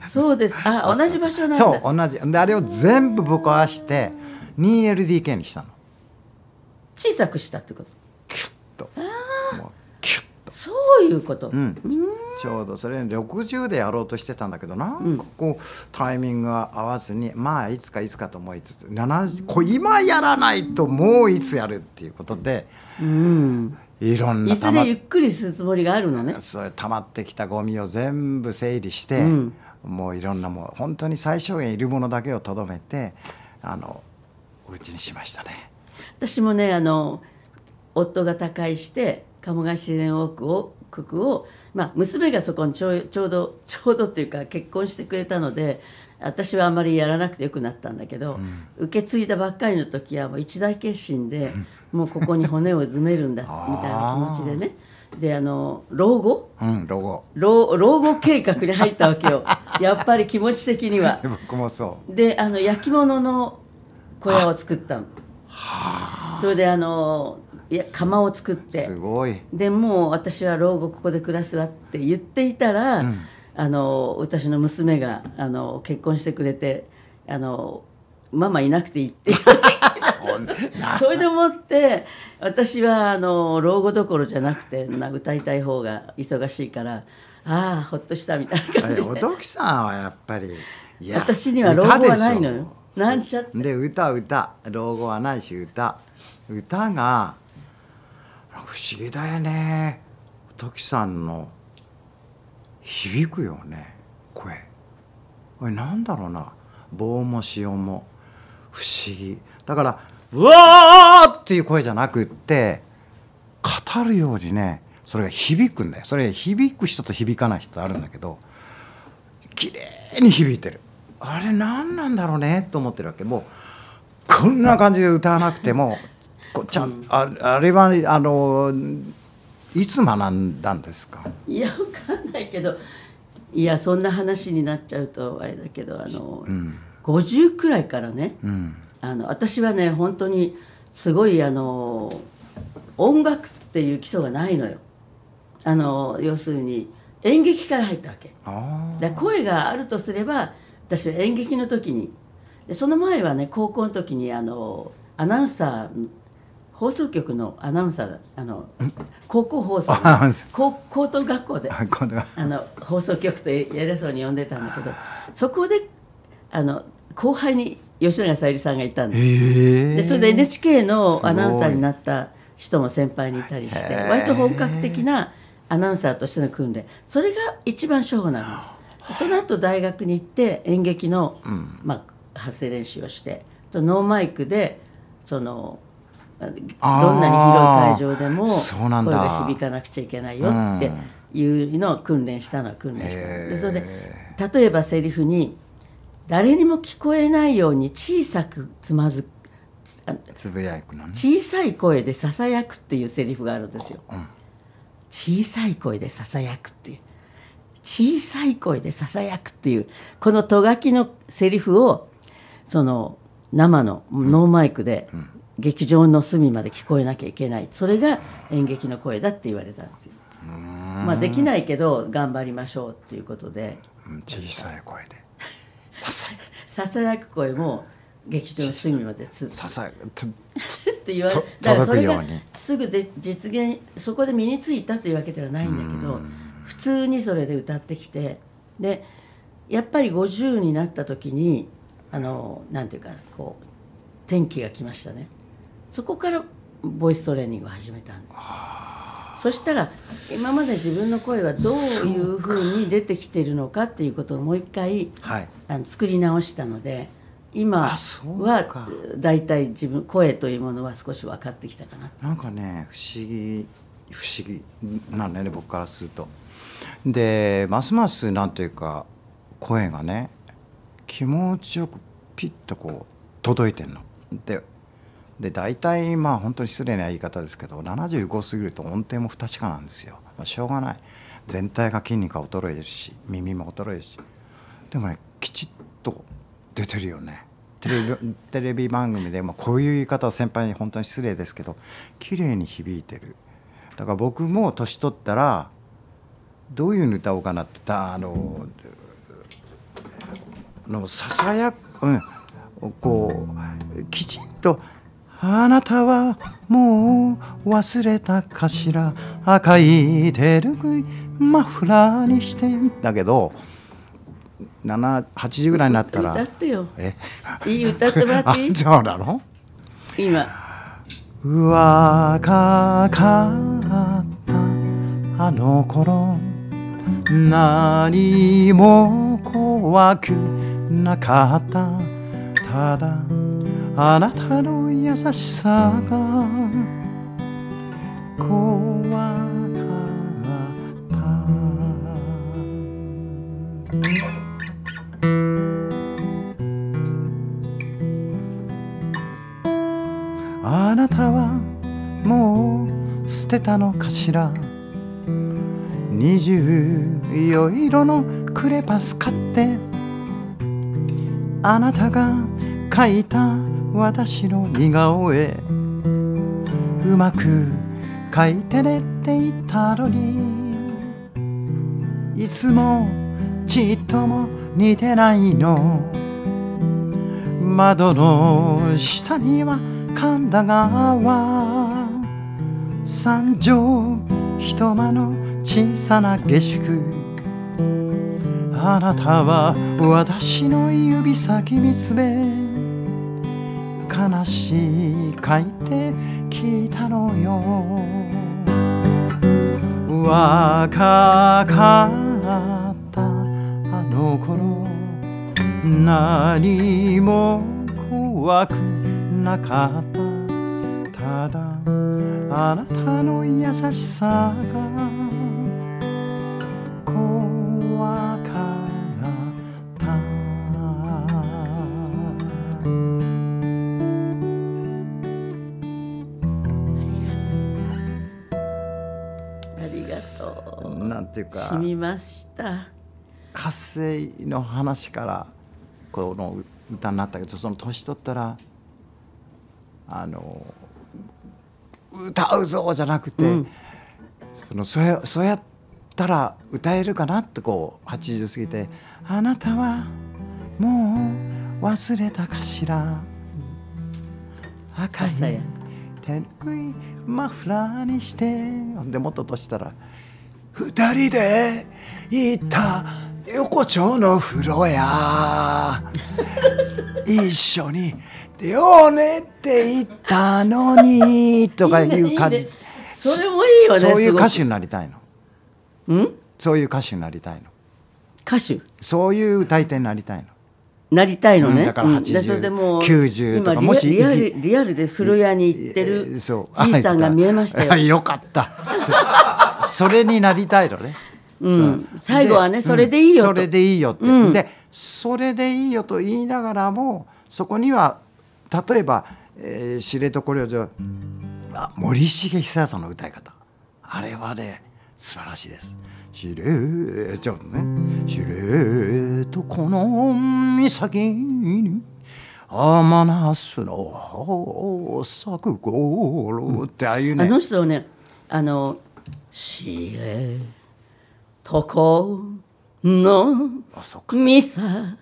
そうですあ同じ場所なんだそう同じであれを全部ぶっ壊して 2LDK にしたの小さくしたってことそういうこと、うん、ちょうどそれ60でやろうとしてたんだけどなんかこうタイミングが合わずにまあいつかいつかと思いつつ70今やらないともういつやるっていうことで、うん、いろんなたまゆっくりするつもりがあるのねそれ溜まってきたゴミを全部整理して、うん、もういろんなもう本当に最小限いるものだけをとどめてあのうちにしましたね私もねあの夫が他界して鴨川自然王国をまあ、娘がそこにちょちょうどちょうどっていうか結婚してくれたので私はあんまりやらなくてよくなったんだけど、うん、受け継いだばっかりの時はもう一大決心で、うん、もうここに骨を詰めるんだ みたいな気持ちでねであの老後,、うん、老後老老後計画に入ったわけよ やっぱり気持ち的には。僕もそうであの焼き物の小屋を作ったの。それであのいや釜を作ってすごいでもう私は老後ここで暮らすわって言っていたら、うん、あの私の娘があの結婚してくれてあのママいなくていいって それでもって私はあの老後どころじゃなくてな歌いたい方が忙しいからああほっとしたみたいな感じでおときさんはやっぱり私には老後はないのよなんちゃってで歌歌老後はないし歌歌が不思議だよね時さんの響くよね声これなんだろうな棒も塩も不思議だから「うわー!」っていう声じゃなくって語るようにねそれが響くんだよそれ響く人と響かない人あるんだけど綺麗に響いてるあれ何なんだろうねと思ってるわけもうこんな感じで歌わなくてもこちゃん、ああれはあのいつ学んだんですかいや分かんないけどいやそんな話になっちゃうとあれだけどあの、うん、50くらいからね、うん、あの私はね本当にすごいあの音楽っていう基礎がないのよ。あの要するに演劇から入ったわけで声があるとすれば私は演劇の時にでその前はね高校の時にあのアナウンサー放送局のアナウンサーあの高校放送高高等学校であの放送局とれそうに呼んでたんだけど そこであの後輩に吉永小百合さんがいたんです、えー、でそれで NHK のアナウンサーになった人も先輩にいたりして割と本格的なアナウンサーとしての訓練それが一番初歩なのその後大学に行って演劇の、うん、まあ、発声練習をしてとノーマイクでそのどんなに広い会場でも声が響かなくちゃいけないよっていうのを訓練したのは訓練したでそれで例えばセリフに誰にも聞こえないように小さくつまずくつぶやくの、ね、小さい声でささやくっていうセリフがあるんですよ。うん、小さい声でささやくっていう小さい声でささやくっていうこのとがきのセリフをその生のノーマイクで、うんうん劇場の隅まで聞こえなきゃいけないそれが演劇の声だって言われたんですよ。まあ、できないけど頑張りましょうっていうことで、小さい声でささやささやく声も劇場の隅までつささやく って言われだらそれがすぐで実現そこで身についたというわけではないんだけど普通にそれで歌ってきてでやっぱり50になった時にあのなんていうかこう転機が来ましたね。そこからボイストレーニングを始めたんですそしたら今まで自分の声はどういうふうに出てきてるのかっていうことをもう一回、はい、あの作り直したので今はだいたい自分声というものは少し分かってきたかななんかね不思議不思議なんだよね僕からすると。でますますなんていうか声がね気持ちよくピッとこう届いてるの。でで大体まあ本当に失礼な言い方ですけど75過ぎると音程も不確かなんですよ、まあ、しょうがない全体が筋肉が衰えるし耳も衰えるしでもねきちっと出てるよねテレビ テレビ番組で、まあ、こういう言い方は先輩に本当に失礼ですけど綺麗に響いてるだから僕も年取ったらどういう歌おうかなってあののささやく、うん、こうきちんとあなたはもう忘れたかしら赤い手ぬぐいマフラーにしてだけど80ぐらいになったら歌ってよえいい歌ってもらっていい そうなの今若かったあの頃何も怖くなかったただあなたの優しさが怖かったあなたはもう捨てたのかしら二十い色のクレパス買ってあなたが書いた私の似顔絵うまく描いてねって言ったのにいつもちっとも似てないの窓の下には神田川三畳一間の小さな下宿あなたは私の指先見つめ話書いて聞いたのよ若かったあの頃何も怖くなかったただあなたの優しさがっていうか染みました発声の話からこの歌になったけどその年取ったらあの歌うぞじゃなくて、うん、そのそやそうやったら歌えるかなってこう80過ぎて「あなたはもう忘れたかしら」赤い手ぬいマフラーにしてでもっと年したら「二人で行った横丁の風呂屋 一緒に出ようねって言ったのにとかいう感じね、それもいいよねそういう歌手になりたいのんそういう歌手になりたいの歌手そういう歌い手になりたいのなりたいのね、うん、だから80、うん、90とかもしリアルリアルで風呂屋に行ってるじいさんが見えましたよよかった それになりたいのね。うん、最後はねそれでいいよ、それでいいよって、うん、でそれでいいよと言いながらもそこには例えば、えー、知床領あ森重久彌さんの歌い方あれはね素晴らしいです。知れちょっとね「知れとこの岬に天那須の豊作頃」ってああいうね。あの人ねあの知れとこのミサ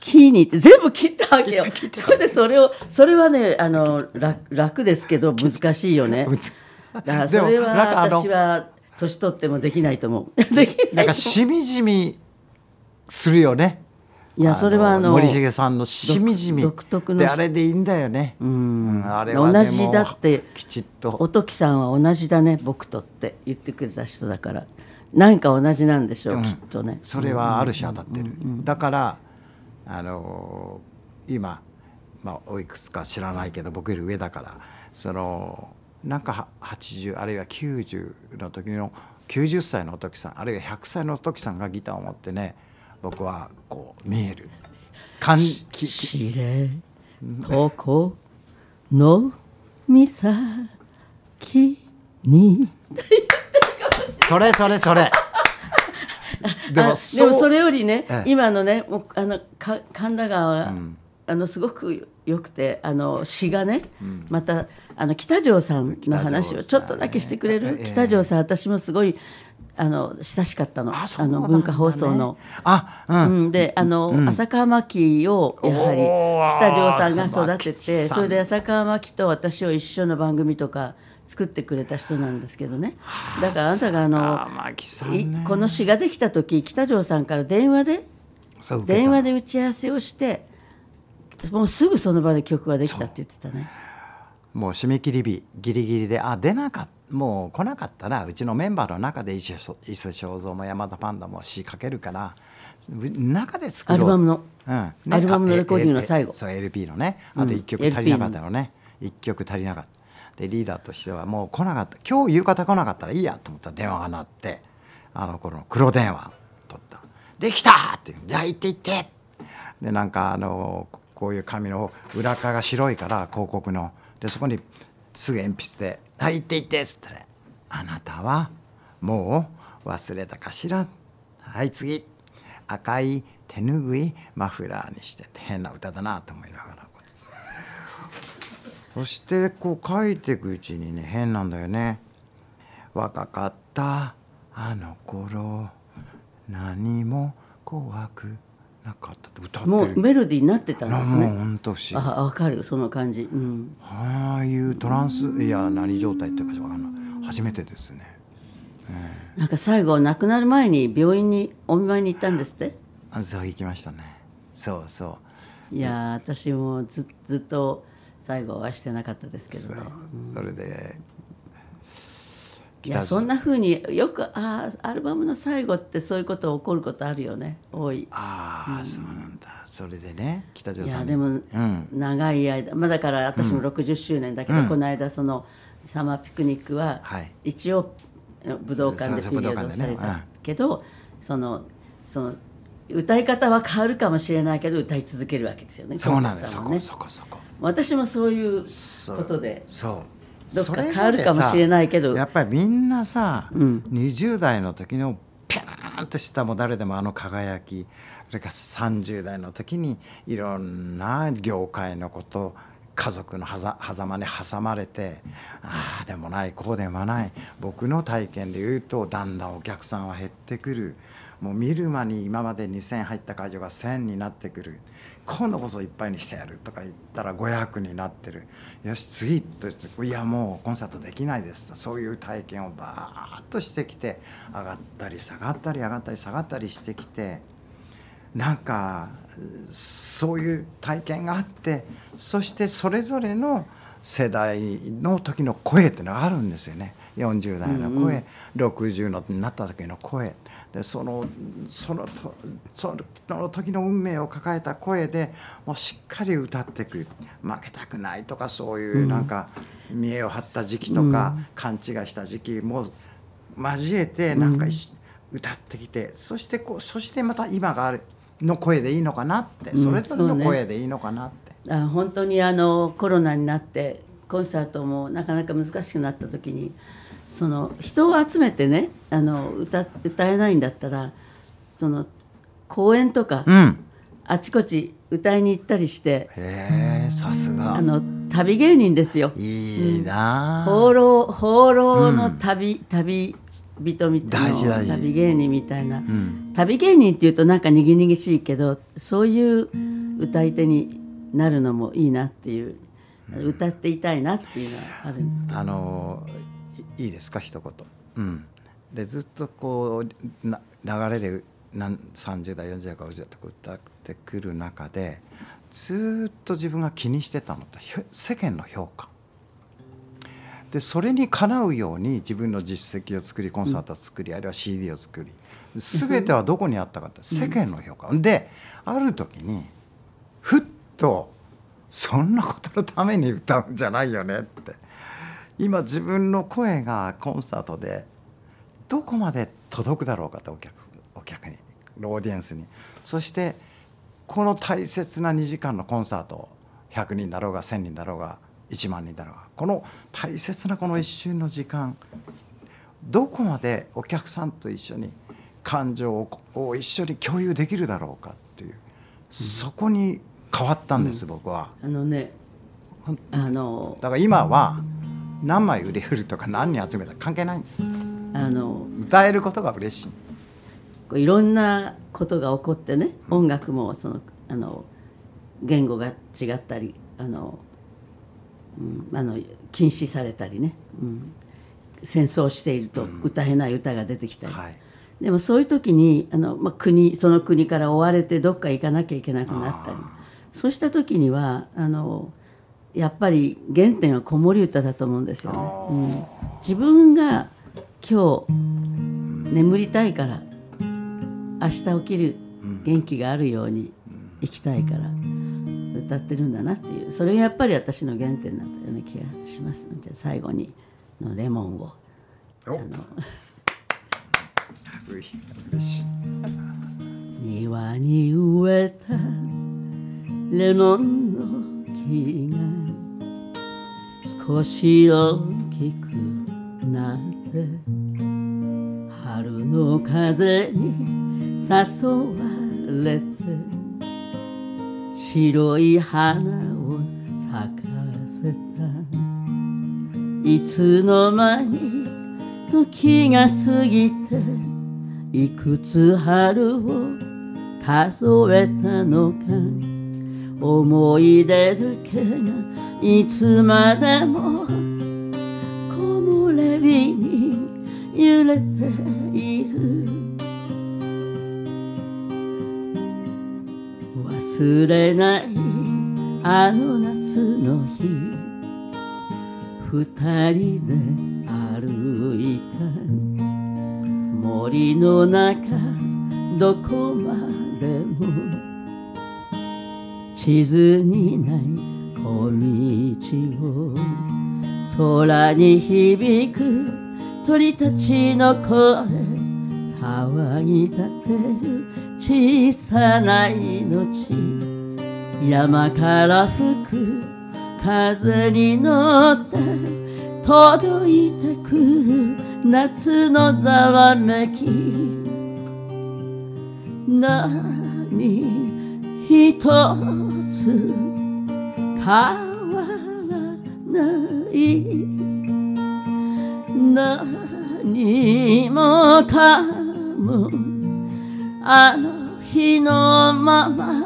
木にって全部切ったわけよ それでそれをそれはねあの楽ですけど難しいよねだから それは私は年取ってもできないと思うできないなんかしみじみするよねいやそれはあの森重さんのしみじみ独特のあれでいいんだよね、うん、あれは、ね、同じだってきちっと音喜さんは同じだね僕とって言ってくれた人だから何か同じなんでしょう、うん、きっとねそれはある種当たってる、うんうんうん、だからあのー、今、まあ、おいくつか知らないけど僕より上だからそのなんか80あるいは90の時の90歳のきさんあるいは100歳のきさんがギターを持ってね僕はこう見える。かんききれここの岬にそれそれそれでもでもそれよりね、ええ、今のねもうあのか神田川は、うん、あのすごくよくてあの詩がね、うん、またあの北条さんの話をちょっとだけしてくれる、え、北条さん私もすごいあの親しかったのあの文化放送の。あ、うんであの、浅川真紀をやはり北条さんが育ててそれで浅川真紀と私を一緒の番組とか。作ってくれた人なんですけどねだからあなたがあのこの詩ができた時北条さんから電話で電話で打ち合わせをしてもうすぐその場で曲ができたって言ってたねもう締め切り日ギリギリであ出なかったもう来なかったらうちのメンバーの中で伊勢正蔵も山田パンダも詞書けるから中で作ろうアルバムの、うんね、アルバムのレコーディングの最後そう LP のねあと1曲足りなかったのね、うん、1曲足りなかったでリーダーとしてはもう来なかった今日夕方来なかったらいいやと思ったら電話が鳴ってあの頃の黒電話取った「できた!」って「じゃあ行って行って!」でなんかあのこういう紙の裏側が白いから広告のでそこに「すぐ鉛筆で「はい行って行って」っつったら「あなたはもう忘れたかしら」はい次赤い手ぬぐいマフラーにしてて変な歌だなと思いながらそしてこう書いていくうちにね変なんだよね若かったあの頃何も怖くなかったって歌ってもうメロディーになってたんですね本当不思議あ分かるその感じ、うん、ああいうトランスいや何状態っていうか分かんない初めてですね、えー、なんか最後亡くなる前に病院にお見舞いに行ったんですってあそう行きましたねそうそういや私もずずっと最後はしてなかったですけどねそれでいやそんなふうによくあアルバムの最後ってそういうこと起こることあるよね多いああ、うん、そうなんだそれでね北条さんいやでも、うん、長い間、まあ、だから私も60周年だけど、うん、この間そのサマーピクニックは、一応武道館でピリオドされたけど、そのその歌い方は変わるかもしれないけど歌い続けるわけですよねそうなんです、ね、そこそこそこ私もそういうことでそうどっか変わるかもしれないけどやっぱりみんなさ、うん、20代の時のピャーンとしたも誰でもあの輝きそれから30代の時にいろんな業界のこと家族の狭間に挟まれてああでもないこうでもない僕の体験で言うとだんだんお客さんは減ってくるもう見る間に今まで2,000入った会場が1,000になってくる今度こそいっぱいにしてやるとか言ったら500になってるよし次としていやもうコンサートできないですとそういう体験をバーッとしてきて上がったり下がったり上がったり下がったりしてきてなんかそういう体験があってそしてそれぞれの世代の時の声ってのがあるんですよね40代の声、うん、60のになった時の声でそのそのとその時の運命を抱えた声でもうしっかり歌っていく負けたくないとかそういうなんか見栄を張った時期とか、うん、勘違いした時期も交えてなんか、うん、歌ってきてそしてこうそしてまた今があるの声でいいのかなって、それぞれの声でいいのかなって。本当にあのコロナになってコンサートもなかなか難しくなった時にその人を集めてねあの歌歌えないんだったらその公演とか、うん、あちこち歌いに行ったりしてさすがあの旅芸人ですよいいな、うん、放浪放浪の旅、うん、旅人みたいな旅芸人みたいな、うん、旅芸人っていうとなんかにぎにぎしいけどそういう歌い手になるのもいいなっていう、うん、歌っていたいなっていうのはあるんですあのいいですか一言、うん、でずっとこうな流れで30代40代50代とか歌ってくる中でずっと自分が気にしてたのって世間の評価でそれにかなうように自分の実績を作りコンサートを作り、うん、あるいは CD を作り全てはどこにあったかって世間の評価、うん、である時にふっとそんなことのために歌うんじゃないよねって今自分の声がコンサートでどこまで届くだろうかとお客お客にオーディエンスにそしてこの大切な2時間のコンサート100人だろうが1,000人だろうが1万人だろうがこの大切なこの一瞬の時間どこまでお客さんと一緒に感情を一緒に共有できるだろうかっていう、そこに変わったんです、僕はあのねあのだから今は何枚売れるとか何人集めたか関係ないんですあの歌えることが嬉しいこういろんなことが起こってね音楽もそのあの言語が違ったりあの、うん、あの禁止されたりね、うん、戦争していると歌えない歌が出てきたり、うんはい、でもそういう時にあの、まあ国、国その国から追われてどっか行かなきゃいけなくなったり。そうした時にはあのやっぱり原点は子守歌だと思うんですよね。うん、自分が今日眠りたいから明日起きる元気があるように生きたいから歌ってるんだなっていうそれがやっぱり私の原点なったような気がしますじゃ最後にのレモンを。あの庭に植えたレモンの木が少し大きくなって春の風に誘われて白い花を咲かせたいつの間に時が過ぎていくつ春を数えたのか思い出だけがいつまでも木漏れ日に揺れている忘れないあの夏の日二人で歩いた森の中どこまでも地図にない小道を空に響く鳥たちの声騒ぎ立てる小さな命山から吹く風に乗って届いてくる夏のざわめき何一つ変わらない何もかもあの日のまま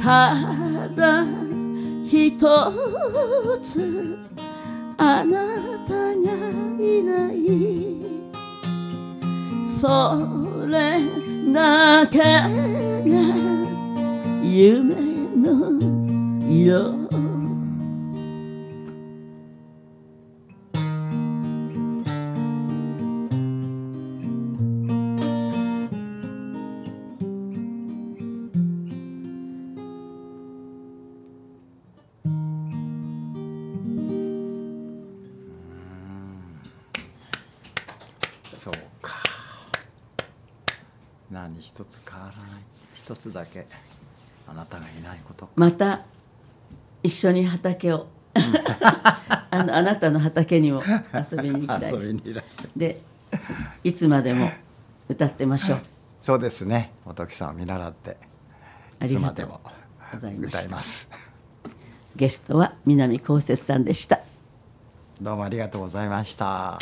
ただ一つあなたがいないそれだけが夢の色そうか何一つ変わらない一つだけあなたがいないことまた一緒に畑を あのあなたの畑にも遊びに行きたい しでいつまでも歌ってましょうそうですね本木さんを見習ってありがとうございましたゲストは南こうせつさんでしたどうもありがとうございました。